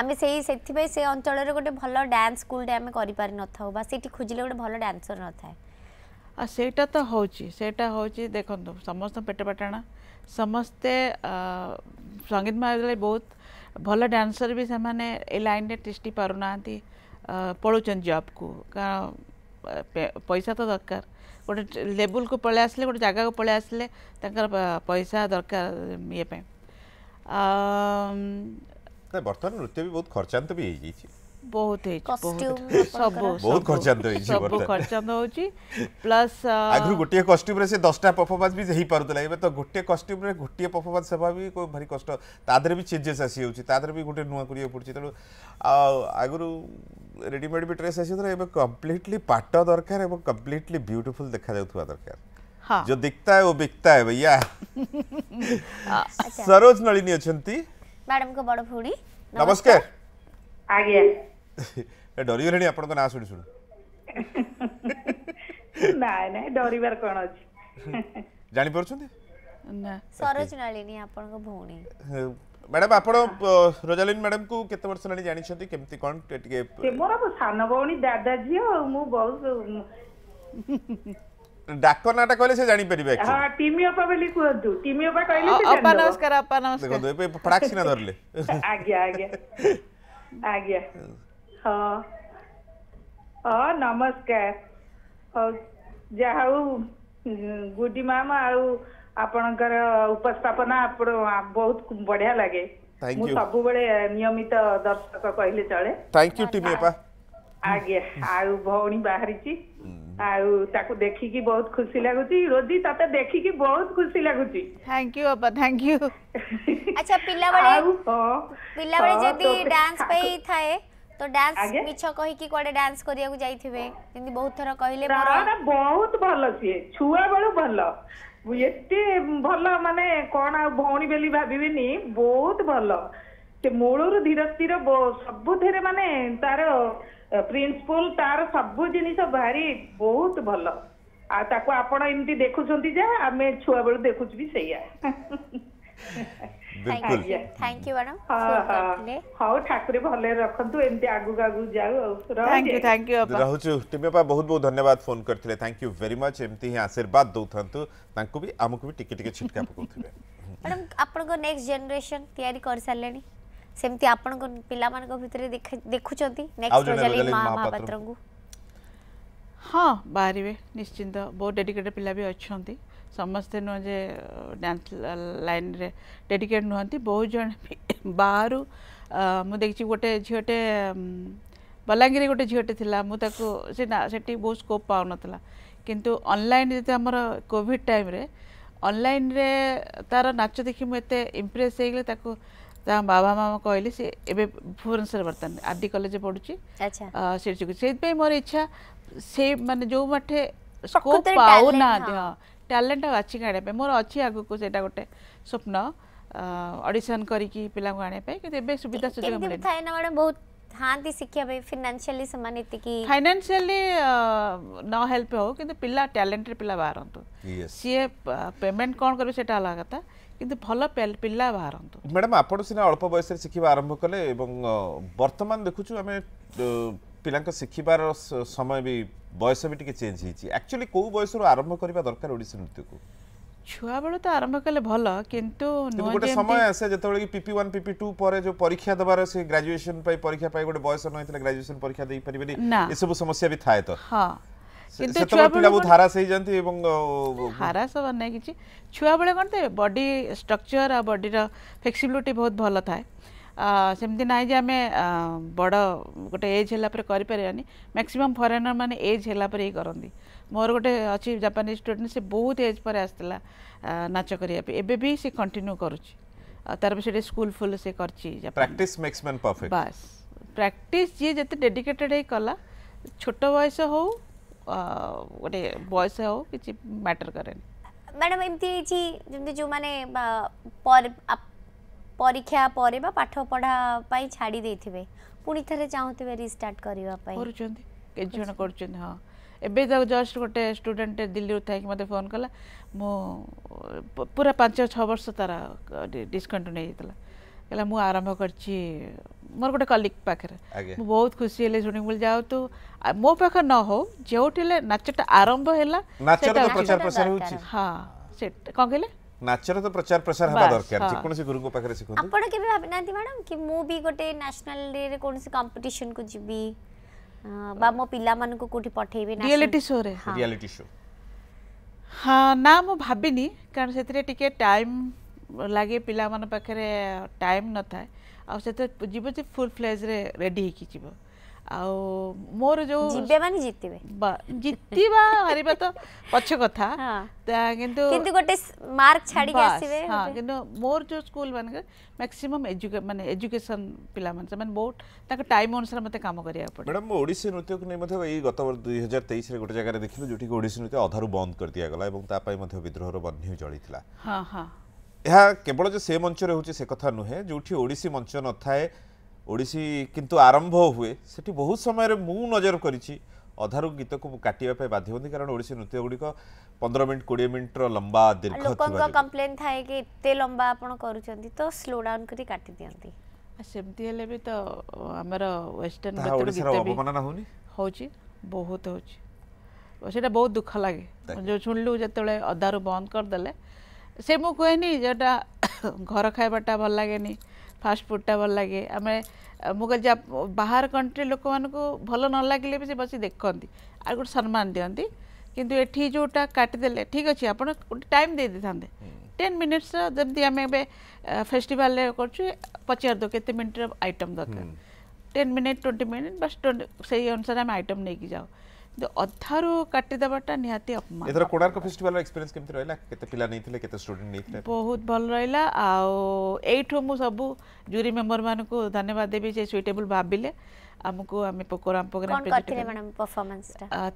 ଆମେ ସେଇ ସେଥିପାଇଁ ସେ ଅଞ୍ଚଳରେ ଗୋଟେ ଭଲ ଡ୍ୟାନ୍ସ ସ୍କୁଲଟେ ଆମେ କରିପାରିନଥାଉ ବା ସେଇଠି ଖୋଜିଲେ ଗୋଟେ ଭଲ ଡ୍ୟାନ୍ସର ନଥାଏ ଆଉ ସେଇଟା ତ ହେଉଛି ସେଇଟା ହେଉଛି ଦେଖନ୍ତୁ ସମସ୍ତଙ୍କ ପେଟ ପାଟଣା ସମସ୍ତେ ସଙ୍ଗୀତ ମହାବିଦ୍ୟାଳୟ ବହୁତ ଭଲ ଡ୍ୟାନ୍ସର ବି ସେମାନେ ଏ ଲାଇନ୍ରେ ତିଷ୍ଠି ପାରୁନାହାନ୍ତି ପଳାଉଛନ୍ତି ଜବ୍କୁ କାରଣ पैसा तो दरकार गोटे लेवल को पलै आसे गोटे जगह को पलै आसे पैसा दरकार ये बर्तमान नृत्य भी बहुत खर्चांत भी है बहुत सब बहुत खर्चांत सब खर्चांत होची प्लस आगु गोटे कॉस्ट्यूम रे से 10 टा परफॉर्मेंस भी सही पारुतला एबे तो गोटे कॉस्ट्यूम रे गोटे परफॉर्मेंस सभा भी को भारी कष्ट तादर भी चेंजेस आसी होची तादर भी गोटे नुवा करियो पडची तणु आगु রেডিমেড বি ড্রেস আসি এবে কমপ্লিটলি दरकार দরকার এবং কমপ্লিটলি বিউটিফুল দেখা যাওয়া দরকার हाँ। जो दिखता है वो बिकता है भैया अच्छा। सरोज नलिनी अछंती मैडम को बड़ भूड़ी नमस्कार आ आगे डरी गलेनी आपण को ना सुनी सुन ना ना डरीबार कोन अछि जानि परछंती ना सरोज नलिनी आपण को भूणी ম্যাডাম আপন রোজালিন ম্যাডাম কু কত বর্ষ হলানি জানিছন্তি কেমতি কোন টিকে মোর সান ভৌণী দাদা ঝিও মু বহুত ডাক নাটা কইলে সে জানি পারিবে কি হ্যাঁ টিমিওপা বলি কুহতু টিমিওপা কইলে সে আপা নমস্কার আপা নমস্কার দেখো এপে ফড়াক্সি না ধরলে আজ্ঞা আজ্ঞা আজ্ঞা হ্যাঁ হ্যাঁ নমস্কার হ্যাঁ যা হউ গুডি মামা আউ ଆପଣଙ୍କର ଉପସ୍ଥାପନା ଆପଣ ବହୁତ ବଢିଆ ଲାଗେ ମୁଁ ସବୁବେଳେ ନିୟମିତ ଦର୍ଶକ କହିଲେ ଚଳେ ଥ୍ୟାଙ୍କ ୟୁ ଟିମି ଅପା ଆଜ୍ଞା ଆଉ ଭଉଣୀ ବାହାରିଛି ଆଉ ତାକୁ ଦେଖିକି ବହୁତ ଖୁସି ଲାଗୁଛି ରୋଜି ତତେ ଦେଖିକି ବହୁତ ଖୁସି ଲାଗୁଛି ଥ୍ୟାଙ୍କ ୟୁ ଅପା ଥ୍ୟାଙ୍କ ୟୁ ଆଚ୍ଛା ପିଲାବେଳେ ପିଲାବେଳେ ଯଦି ଡ୍ୟାନ୍ସ ପାଇଁ ଥାଏ ତ ଡ୍ୟାନ୍ସ ମିଛ କହିକି କୁଆଡେ ଡ୍ୟାନ୍ସ କରିବାକୁ ଯାଇଥିବେ ଯେମିତି ବହୁତ ଥର କହିଲେ ମୋର ବହୁତ ଭଲ ସିଏ ଛୁଆ ବେଳୁ ଭଲ ଏତେ ଭଲ ମାନେ କଣ ଆଉ ଭଉଣୀ ବୋଲି ଭାବିବିନି ବହୁତ ଭଲ ସେ ମୂଳରୁ ଧୀର ସ୍ଥିର ସବୁଥିରେ ମାନେ ତାର ପ୍ରିନ୍ସିପଲ ତାର ସବୁ ଜିନିଷ ଭାରି ବହୁତ ଭଲ ଆଉ ତାକୁ ଆପଣ ଏମିତି ଦେଖୁଛନ୍ତି ଯେ ଆମେ ଛୁଆବେଳୁ ଦେଖୁଛୁ ବି ସେଇଆ बिल्कुल थैंक यू मैडम हाउ ठाकुर भले रखंतु एमती आगु आगु जाऊ थैंक यू थैंक यू अपा रहूछु टिमे पा बहुत बहुत धन्यवाद फोन करथिले थैंक यू वेरी मच एमती ही आशीर्वाद दउथंतु तांको भी हमको भी टिकट टिके छिटका पकउथिबे मैडम आपन को नेक्स्ट जनरेशन तैयारी कर सालेनी सेमती आपन को पिला मान को भितरे देखु देखुचंती नेक्स्ट रोजाली महापात्र को हां बाहरिवे निश्चिंत बहुत डेडिकेटेड पिला भी अछंती ସମସ୍ତେ ନୁହଁ ଯେ ଡ୍ୟାନ୍ସ ଲାଇନ୍ରେ ଡେଡିକେଟ୍ ନୁହନ୍ତି ବହୁତ ଜଣ ବାହାରୁ ମୁଁ ଦେଖିଛି ଗୋଟେ ଝିଅଟେ ବଲାଙ୍ଗୀର ଗୋଟେ ଝିଅଟେ ଥିଲା ମୁଁ ତାକୁ ସେ ସେଠି ବହୁତ ସ୍କୋପ୍ ପାଉନଥିଲା କିନ୍ତୁ ଅନଲାଇନ୍ ଯେତେ ଆମର କୋଭିଡ଼ ଟାଇମ୍ରେ ଅନଲାଇନ୍ରେ ତାର ନାଚ ଦେଖି ମୁଁ ଏତେ ଇମ୍ପ୍ରେସ୍ ହେଇଗଲି ତାକୁ ତା ବାବା ମାମା କହିଲେ ସେ ଏବେ ଭୁବନେଶ୍ୱର ବର୍ତ୍ତମାନ ଆଦି କଲେଜ୍ ପଢ଼ୁଛି ସେଇଠି ସେଇଥିପାଇଁ ମୋର ଇଚ୍ଛା ସେ ମାନେ ଯେଉଁ ମାଠେ ସ୍କୋପ୍ ପାଉନାହାନ୍ତି ହଁ ଟ୍ୟାଲେଣ୍ଟ ଆଉ ଆଚିଂ ଆଣିବା ପାଇଁ ମୋର ଅଛି ଆଗକୁ ସେଇଟା ଗୋଟେ ସ୍ୱପ୍ନ ଅଡ଼ିସନ୍ କରିକି ପିଲାଙ୍କୁ ଆଣିବା ପାଇଁ କିନ୍ତୁ ଏବେ ସୁବିଧା ସୁଯୋଗ ମିଳେନି ଥାଏ ନା ମ୍ୟାଡ଼ାମ୍ ବହୁତ ଥାଆନ୍ତି ଶିଖିବା ପାଇଁ ଫିନାନ୍ସିଆଲି ସେମାନେ ଏତିକି ଫାଇନାନ୍ସିଆଲି ନ ହେଲ୍ପ ହେଉ କିନ୍ତୁ ପିଲା ଟ୍ୟାଲେଣ୍ଟରେ ପିଲା ବାହାରନ୍ତୁ ସିଏ ପେମେଣ୍ଟ କ'ଣ କରିବେ ସେଇଟା ଅଲଗା କଥା କିନ୍ତୁ ଭଲ ପିଲା ବାହାରନ୍ତୁ ମ୍ୟାଡ଼ାମ୍ ଆପଣ ସିନା ଅଳ୍ପ ବୟସରେ ଶିଖିବା ଆରମ୍ଭ କଲେ ଏବଂ ବର୍ତ୍ତମାନ ଦେଖୁଛୁ ଆମେ ପିଲାଙ୍କ ଶିଖିବାର ସମୟ ବି বয়স বি টিকে চেঞ্জ হয়েছি একচুয়ালি কেউ বয়সর আরম্ভ করা দরকার ওড়িশী নৃত্যকে ছুয়াবেলু তো আরম্ভ কলে ভাল কিন্তু গোটে সময় আসে যেতবে পিপি ওয়ান পিপি টু পরে যে পরীক্ষা দেবার সে গ্রাজুয়েশন পাই পরীক্ষা পাই গোটে বয়স নইলে গ্রাজুয়েশন পরীক্ষা দেই পারিবেনি এসব সমস্যা বি থাকে তো হ্যাঁ କିନ୍ତୁ বহুত ବହୁତ ହାରାସ জানতি এবং ହାରାସ ହେବାର নাই কিছি ଛୁଆବେଳେ କ'ଣ ଥାଏ বডি ଷ୍ଟ୍ରକ୍ଚର ଆଉ ବଡିର ফ্লেক্সিবিলিটি বহুত ভাল থায় ସେମିତି ନାହିଁ ଯେ ଆମେ ବଡ଼ ଗୋଟେ ଏଜ୍ ହେଲା ପରେ କରିପାରିବାନି ମ୍ୟାକ୍ସିମମ୍ ଫରେନର୍ ମାନେ ଏଜ୍ ହେଲା ପରେ ହିଁ କରନ୍ତି ମୋର ଗୋଟେ ଅଛି ଜାପାନିଜ୍ ଷ୍ଟୁଡେଣ୍ଟ ସେ ବହୁତ ଏଜ୍ ପରେ ଆସିଥିଲା ନାଚ କରିବା ପାଇଁ ଏବେ ବି ସେ କଣ୍ଟିନ୍ୟୁ କରୁଛି ତାର ସେଠି ସ୍କୁଲ ଫୁଲ ସେ କରିଛି ବାସ୍ ପ୍ରାକ୍ଟିସ୍ ଯିଏ ଯେତେ ଡେଡିକେଟେଡ୍ ହେଇ କଲା ଛୋଟ ବୟସ ହଉ ଗୋଟେ ବୟସ ହଉ କିଛି ମ୍ୟାଟର କରେନି ମ୍ୟାଡ଼ାମ୍ ଏମିତି ହେଇଛି ଯେମିତି ଯେଉଁମାନେ পরীক্ষা পরে বা পাঠ পড়া পাই ছাড়ি দেইথিবে পুনি থরে চাহুতিবে রিস্টার্ট করিবা পাই করুচন্তি কেজন করুচন্তি হ্যাঁ ଏବେ ତାକୁ ଜଷ୍ଟ ଗୋଟେ ଷ୍ଟୁଡେଣ୍ଟ ଦିଲ୍ଲୀରୁ ଥାଇକି ମୋତେ ଫୋନ୍ କଲା ମୁଁ ପୁରା ପାଞ୍ଚ ଛଅ ବର୍ଷ ତାର ଡିସକଣ୍ଟିନ୍ୟୁ ହେଇଯାଇଥିଲା କହିଲା ମୁଁ ଆରମ୍ଭ କରିଛି ମୋର ଗୋଟେ କଲିକ୍ ପାଖରେ ମୁଁ ବହୁତ ଖୁସି ହେଲି ଶୁଣିକି ବୋଲି ଯାଉ ତୁ ମୋ ପାଖରେ ନ ହଉ ଯେଉଁଠି ହେଲେ ନାଚଟା ଆରମ୍ଭ ହେଲା ହଁ ସେଟା କ'ଣ କହିଲେ ନାଚର ତ ପ୍ରଚାର ପ୍ରସାର ହେବା ଦରକାର ଯେକୌଣସି ଗୁରୁଙ୍କ ପାଖରେ ଶିଖନ୍ତୁ ଆପଣ କେବେ ଭାବିନାହାନ୍ତି ମ୍ୟାଡ଼ାମ୍ କି ମୁଁ ବି ଗୋଟେ ନ୍ୟାସନାଲ ଡେରେ କୌଣସି କମ୍ପିଟିସନକୁ ଯିବି ବା ମୋ ପିଲାମାନଙ୍କୁ କୋଉଠି ପଠେଇବି ରିଆଲିଟି ଶୋରେ ରିଆଲିଟି ଶୋ ହଁ ନା ମୁଁ ଭାବିନି କାରଣ ସେଥିରେ ଟିକେ ଟାଇମ୍ ଲାଗେ ପିଲାମାନଙ୍କ ପାଖରେ ଟାଇମ୍ ନଥାଏ ଆଉ ସେଥିରେ ଯିବ ଯେ ଫୁଲ୍ ଫ୍ଲେଜ୍ରେ ରେଡ଼ି ହେଇକି ଯିବ ଆଉ ମୋର ଯୋଉ ଜିତିବା ମାନେ ଜିତିବେ ଜିତିବା ହାରିବା ତ ପଛ କଥା କିନ୍ତୁ କିନ୍ତୁ ଗୋଟେ ମାର୍କ ଛାଡ଼ିକି ଆସିବେ ହଁ କିନ୍ତୁ ମୋର ଯୋଉ ସ୍କୁଲ ମାନଙ୍କରେ ମ୍ୟାକ୍ସିମମ୍ ଏଜୁକେ ମାନେ ଏଜୁକେସନ୍ ପିଲାମାନେ ସେମାନେ ବହୁତ ତାଙ୍କ ଟାଇମ୍ ଅନୁସାରେ ମୋତେ କାମ କରିବାକୁ ପଡ଼େ ମ୍ୟାଡ଼ାମ୍ ଓଡ଼ିଶୀ ନୃତ୍ୟକୁ ନେଇ ମଧ୍ୟ ଏଇ ଗତ ଦୁଇ ହଜାର ତେଇଶରେ ଗୋଟେ ଜାଗାରେ ଦେଖିଲୁ ଯୋଉଠିକି ଓଡ଼ିଶୀ ନୃତ୍ୟ ଅଧାରୁ ବନ୍ଦ କରିଦିଆଗଲା ଏବଂ ତା ପାଇଁ ମଧ୍ୟ ବିଦ୍ରୋହର ବହ୍ନି ଜଳିଥିଲା ହଁ ହଁ ଏହା କେବଳ ଯେ ସେ ମଞ୍ଚରେ ହେଉଛି ସେ କଥା ନୁହେଁ ଯୋଉଠି ଓଡ଼ିଶୀ ମଞ୍ଚ ନଥାଏ ଓଡ଼ିଶୀ କିନ୍ତୁ ଆରମ୍ଭ ହୁଏ ସେଠି ବହୁତ ସମୟରେ ମୁଁ ନଜର କରିଛି ଅଧାରୁ ଗୀତକୁ କାଟିବା ପାଇଁ ବାଧ୍ୟ ହୁଅନ୍ତି କାରଣ ଓଡ଼ିଶୀ ନୃତ୍ୟ ଗୁଡ଼ିକ ପନ୍ଦର ମିନିଟ୍ କୋଡ଼ିଏ ମିନିଟ୍ର ଲମ୍ବା ଦୀର୍ଘ ଲୋକଙ୍କ କମ୍ପ୍ଲେନ୍ ଥାଏ କି ଏତେ ଲମ୍ବା ଆପଣ କରୁଛନ୍ତି ତ ସ୍ଲୋ ଡାଉନ୍ କରି କାଟି ଦିଅନ୍ତି ସେମିତି ହେଲେ ବି ତ ଆମର ୱେଷ୍ଟର୍ଣ୍ଣ ଓଡ଼ିଶାର ଅବମାନନା ହେଉନି ହେଉଛି ବହୁତ ହେଉଛି ସେଇଟା ବହୁତ ଦୁଃଖ ଲାଗେ ଯେଉଁ ଶୁଣିଲୁ ଯେତେବେଳେ ଅଦାରୁ ବନ୍ଦ କରିଦେଲେ ସେ ମୁଁ କୁହେନି ଯେଉଁଟା ଘର ଖାଇବାଟା ଭଲ ଲାଗେନି ଫାଷ୍ଟଫୁଡ଼୍ଟା ଭଲ ଲାଗେ ଆମେ ମୁଁ କହିଲି ବାହାର କଣ୍ଟ୍ରି ଲୋକମାନଙ୍କୁ ଭଲ ନ ଲାଗିଲେ ବି ସେ ବସି ଦେଖନ୍ତି ଆଉ ଗୋଟେ ସମ୍ମାନ ଦିଅନ୍ତି କିନ୍ତୁ ଏଠି ଯେଉଁଟା କାଟିଦେଲେ ଠିକ୍ ଅଛି ଆପଣ ଗୋଟେ ଟାଇମ୍ ଦେଇ ଦେଇଥାନ୍ତେ ଟେନ୍ ମିନିଟ୍ସର ଯେମିତି ଆମେ ଏବେ ଫେଷ୍ଟିଭାଲରେ କରୁଛୁ ପଚାରି ଦେଉ କେତେ ମିନିଟ୍ର ଆଇଟମ୍ ଦରକାର ଟେନ୍ ମିନିଟ୍ ଟ୍ୱେଣ୍ଟି ମିନିଟ୍ ବାସ୍ ସେଇ ଅନୁସାରେ ଆମେ ଆଇଟମ୍ ନେଇକି ଯାଉ ଅଧାରୁ କାଟିଦେବାଟା ନିହାତି ଅପମାନ ଏଥର କୋଣାର୍କ ଫେଷ୍ଟିଭାଲର ଏକ୍ସପିରିଏନ୍ସ କେମିତି ରହିଲା କେତେ ପିଲା ନେଇଥିଲେ କେତେ ଷ୍ଟୁଡେଣ୍ଟ ନେଇଥିଲେ ବହୁତ ଭଲ ରହିଲା ଆଉ ଏଇଠୁ ମୁଁ ସବୁ ଜୁରି ମେମ୍ବରମାନଙ୍କୁ ଧନ୍ୟବାଦ ଦେବି ଯେ ସୁଇଟେବୁଲ୍ ଭାବିଲେ ଆମକୁ ଆମେ ପ୍ରୋଗ୍ରାମ ପ୍ରୋଗ୍ରାମ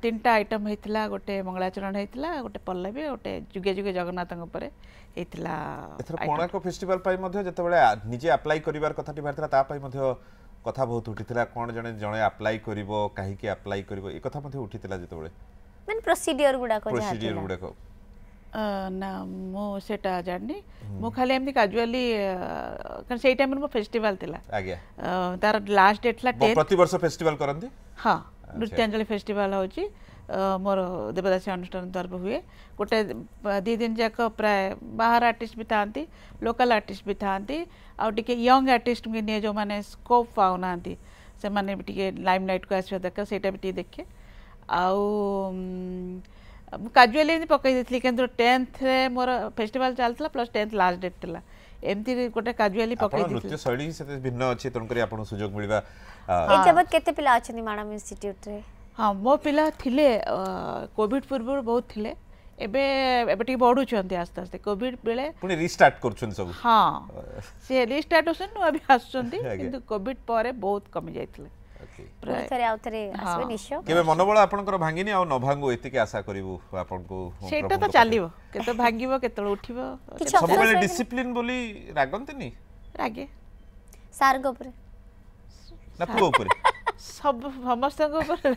ତିନିଟା ଆଇଟମ୍ ହେଇଥିଲା ଗୋଟେ ମଙ୍ଗଳାଚରଣ ହେଇଥିଲା ଗୋଟେ ପଲ୍ଲବୀ ଗୋଟେ ଯୁଗେ ଯୁଗେ ଜଗନ୍ନାଥଙ୍କ ଉପରେ ହେଇଥିଲା ଏଥର କୋଣାର୍କ ଫେଷ୍ଟିଭାଲ ପାଇଁ ମଧ୍ୟ ଯେତେବେଳେ ନିଜେ ଆପ୍ଲାଏ କରିବାର କଥାଟି ବାହାରିଥିଲା ତା ପାଇଁ ମଧ୍ୟ কথা বহুত উঠিଥିଲା কোন জনে জনে আপ্লাই করিব কাহিকি আপ্লাই করিব এই কথা মধ্যে উঠিଥିଲା যেতবেলে মানে প্রসিডিওর গুডাক প্রসিডিওর গুডাক না মো সেটা জানি মো খালি এমনি ক্যাজুয়ালি কারণ সেই টাইমে মো ফেস্টিভাল ଥିଲା আজ্ঞা তার লাস্ট ডেট লা 10 প্রতি বর্ষ ফেস্টিভাল করন্তি হ্যাঁ নৃত্যাঞ্জলি ফেস্টিভাল হচ্ছে मोर देवदासी अनुष्ठान तरफ हुए गोटे दी दिन जाक प्राय बाहर आर्टिस्ट भी था लोकल आर्टिस्ट भी था आगे यंग आर्टिस्ट भी नि जो मैंने स्कोप पाँना से मैंने लाइम लाइट को आसवा दरकार से देखे आजुआली काजुअली पकईदी कि टेन्थ मोर फेस्टिवल चलता प्लस टेन्थ लास्ट डेट थी एमती गोटे काजुअली पकई नृत्य शैली भिन्न अच्छे तेणुक आपको सुजोग मिलवा ये जब केते पिला अच्छे मैडम इंस्टिट्यूट रे ହଁ ମୋ ପିଲା ଥିଲେ କୋଭିଡ଼୍ ପୂର୍ବରୁ ବହୁତ ଥିଲେ ଏବେ ଏବେ ଟିକେ ବଢ଼ୁଛନ୍ତି ଆସ୍ତେ ଆସ୍ତେ କୋଭିଡ଼୍ ବେଳେ ପୁଣି ରିଷ୍ଟାର୍ଟ କରୁଛନ୍ତି ସବୁ ହଁ ସେ ରିଷ୍ଟାର୍ଟ ହେଉଛନ୍ତି ନୂଆ ବି ଆସୁଛନ୍ତି କିନ୍ତୁ କୋଭିଡ଼୍ ପରେ ବହୁତ କମି ଯାଇଥିଲେ ନିଶ୍ଚୟ କେବେ ମନୋବଳ ଆପଣଙ୍କର ଭାଙ୍ଗିନି ଆଉ ନ ଭାଙ୍ଗୁ ଏତିକି ଆଶା କରିବୁ ଆପଣଙ୍କୁ ସେଇଟା ତ ଚାଲିବ କେତେବେଳେ ଭାଙ୍ଗିବ କେତେବେଳେ ଉଠିବ ସବୁବେଳେ ଡିସିପ୍ଲିନ ବୋଲି ରାଗନ୍ତିନି ରାଗେ ସାର୍ଙ୍କ ଉପରେ ନା ପୁଅ ଉପରେ सब समस्त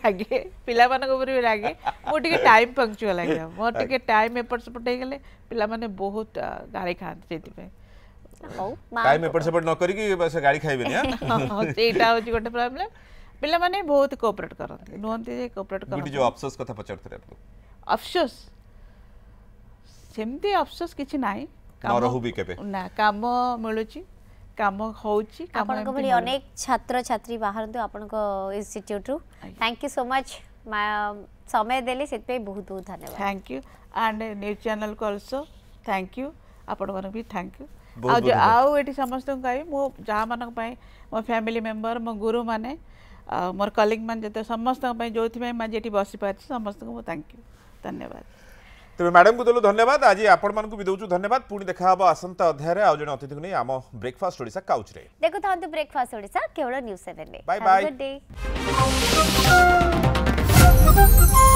लगे पिला भी लगे मोर टाइम पंक्चुआल आज मोर टे टाइम एपट सेपट हो गले पे बहुत गाड़ी खाते टाइम एपट सेपट न करी गाड़ी खाइबे ना सेटा गोटे प्रॉब्लम पिला बहुत कोऑपरेट करत नोहंती जे कोऑपरेट करत अफसोस कथा ना काम मिलुची काम होउच आपन को भली अनेक छात्र छात्री बाहर तो आपन को इंस्टिट्यूट रु थैंक यू सो मच समय देली सेत बहुत बहुत धन्यवाद thank you and news channel को आल्सो थैंक यू आपन मन भी थैंक यू आ जो आउ एटी समस्त कहि मो जा मन पई मो फैमिली मेंबर मो गुरु माने मोर कलिंग मान जते समस्त पई जोथि पई मा जेटी बसी पाछ समस्त को थैंक यू धन्यवाद ତେବେ ମ୍ୟାଡ଼ାମକୁ ଦେଲୁ ଧନ୍ୟବାଦ ଆଜି ଆପଣମାନଙ୍କୁ ବି ଦେଉଛୁ ଧନ୍ୟବାଦ ପୁଣି ଦେଖାହେବ ଆସନ୍ତା ଅଧ୍ୟାୟରେ ଆଉ ଜଣେ ଅତିଥିକୁ ନେଇ ଆମ ବ୍ରେକଫାଷ୍ଟ ଓଡ଼ିଶା କାଉଚରେ ଦେଖୁଥାନ୍ତୁ ବ୍ରେକଫାଷ୍ଟ ଓଡ଼ିଶା କେବଳ ନ୍ୟୁଜ୍ ସେଭେନରେ ବାଏ ବାଏ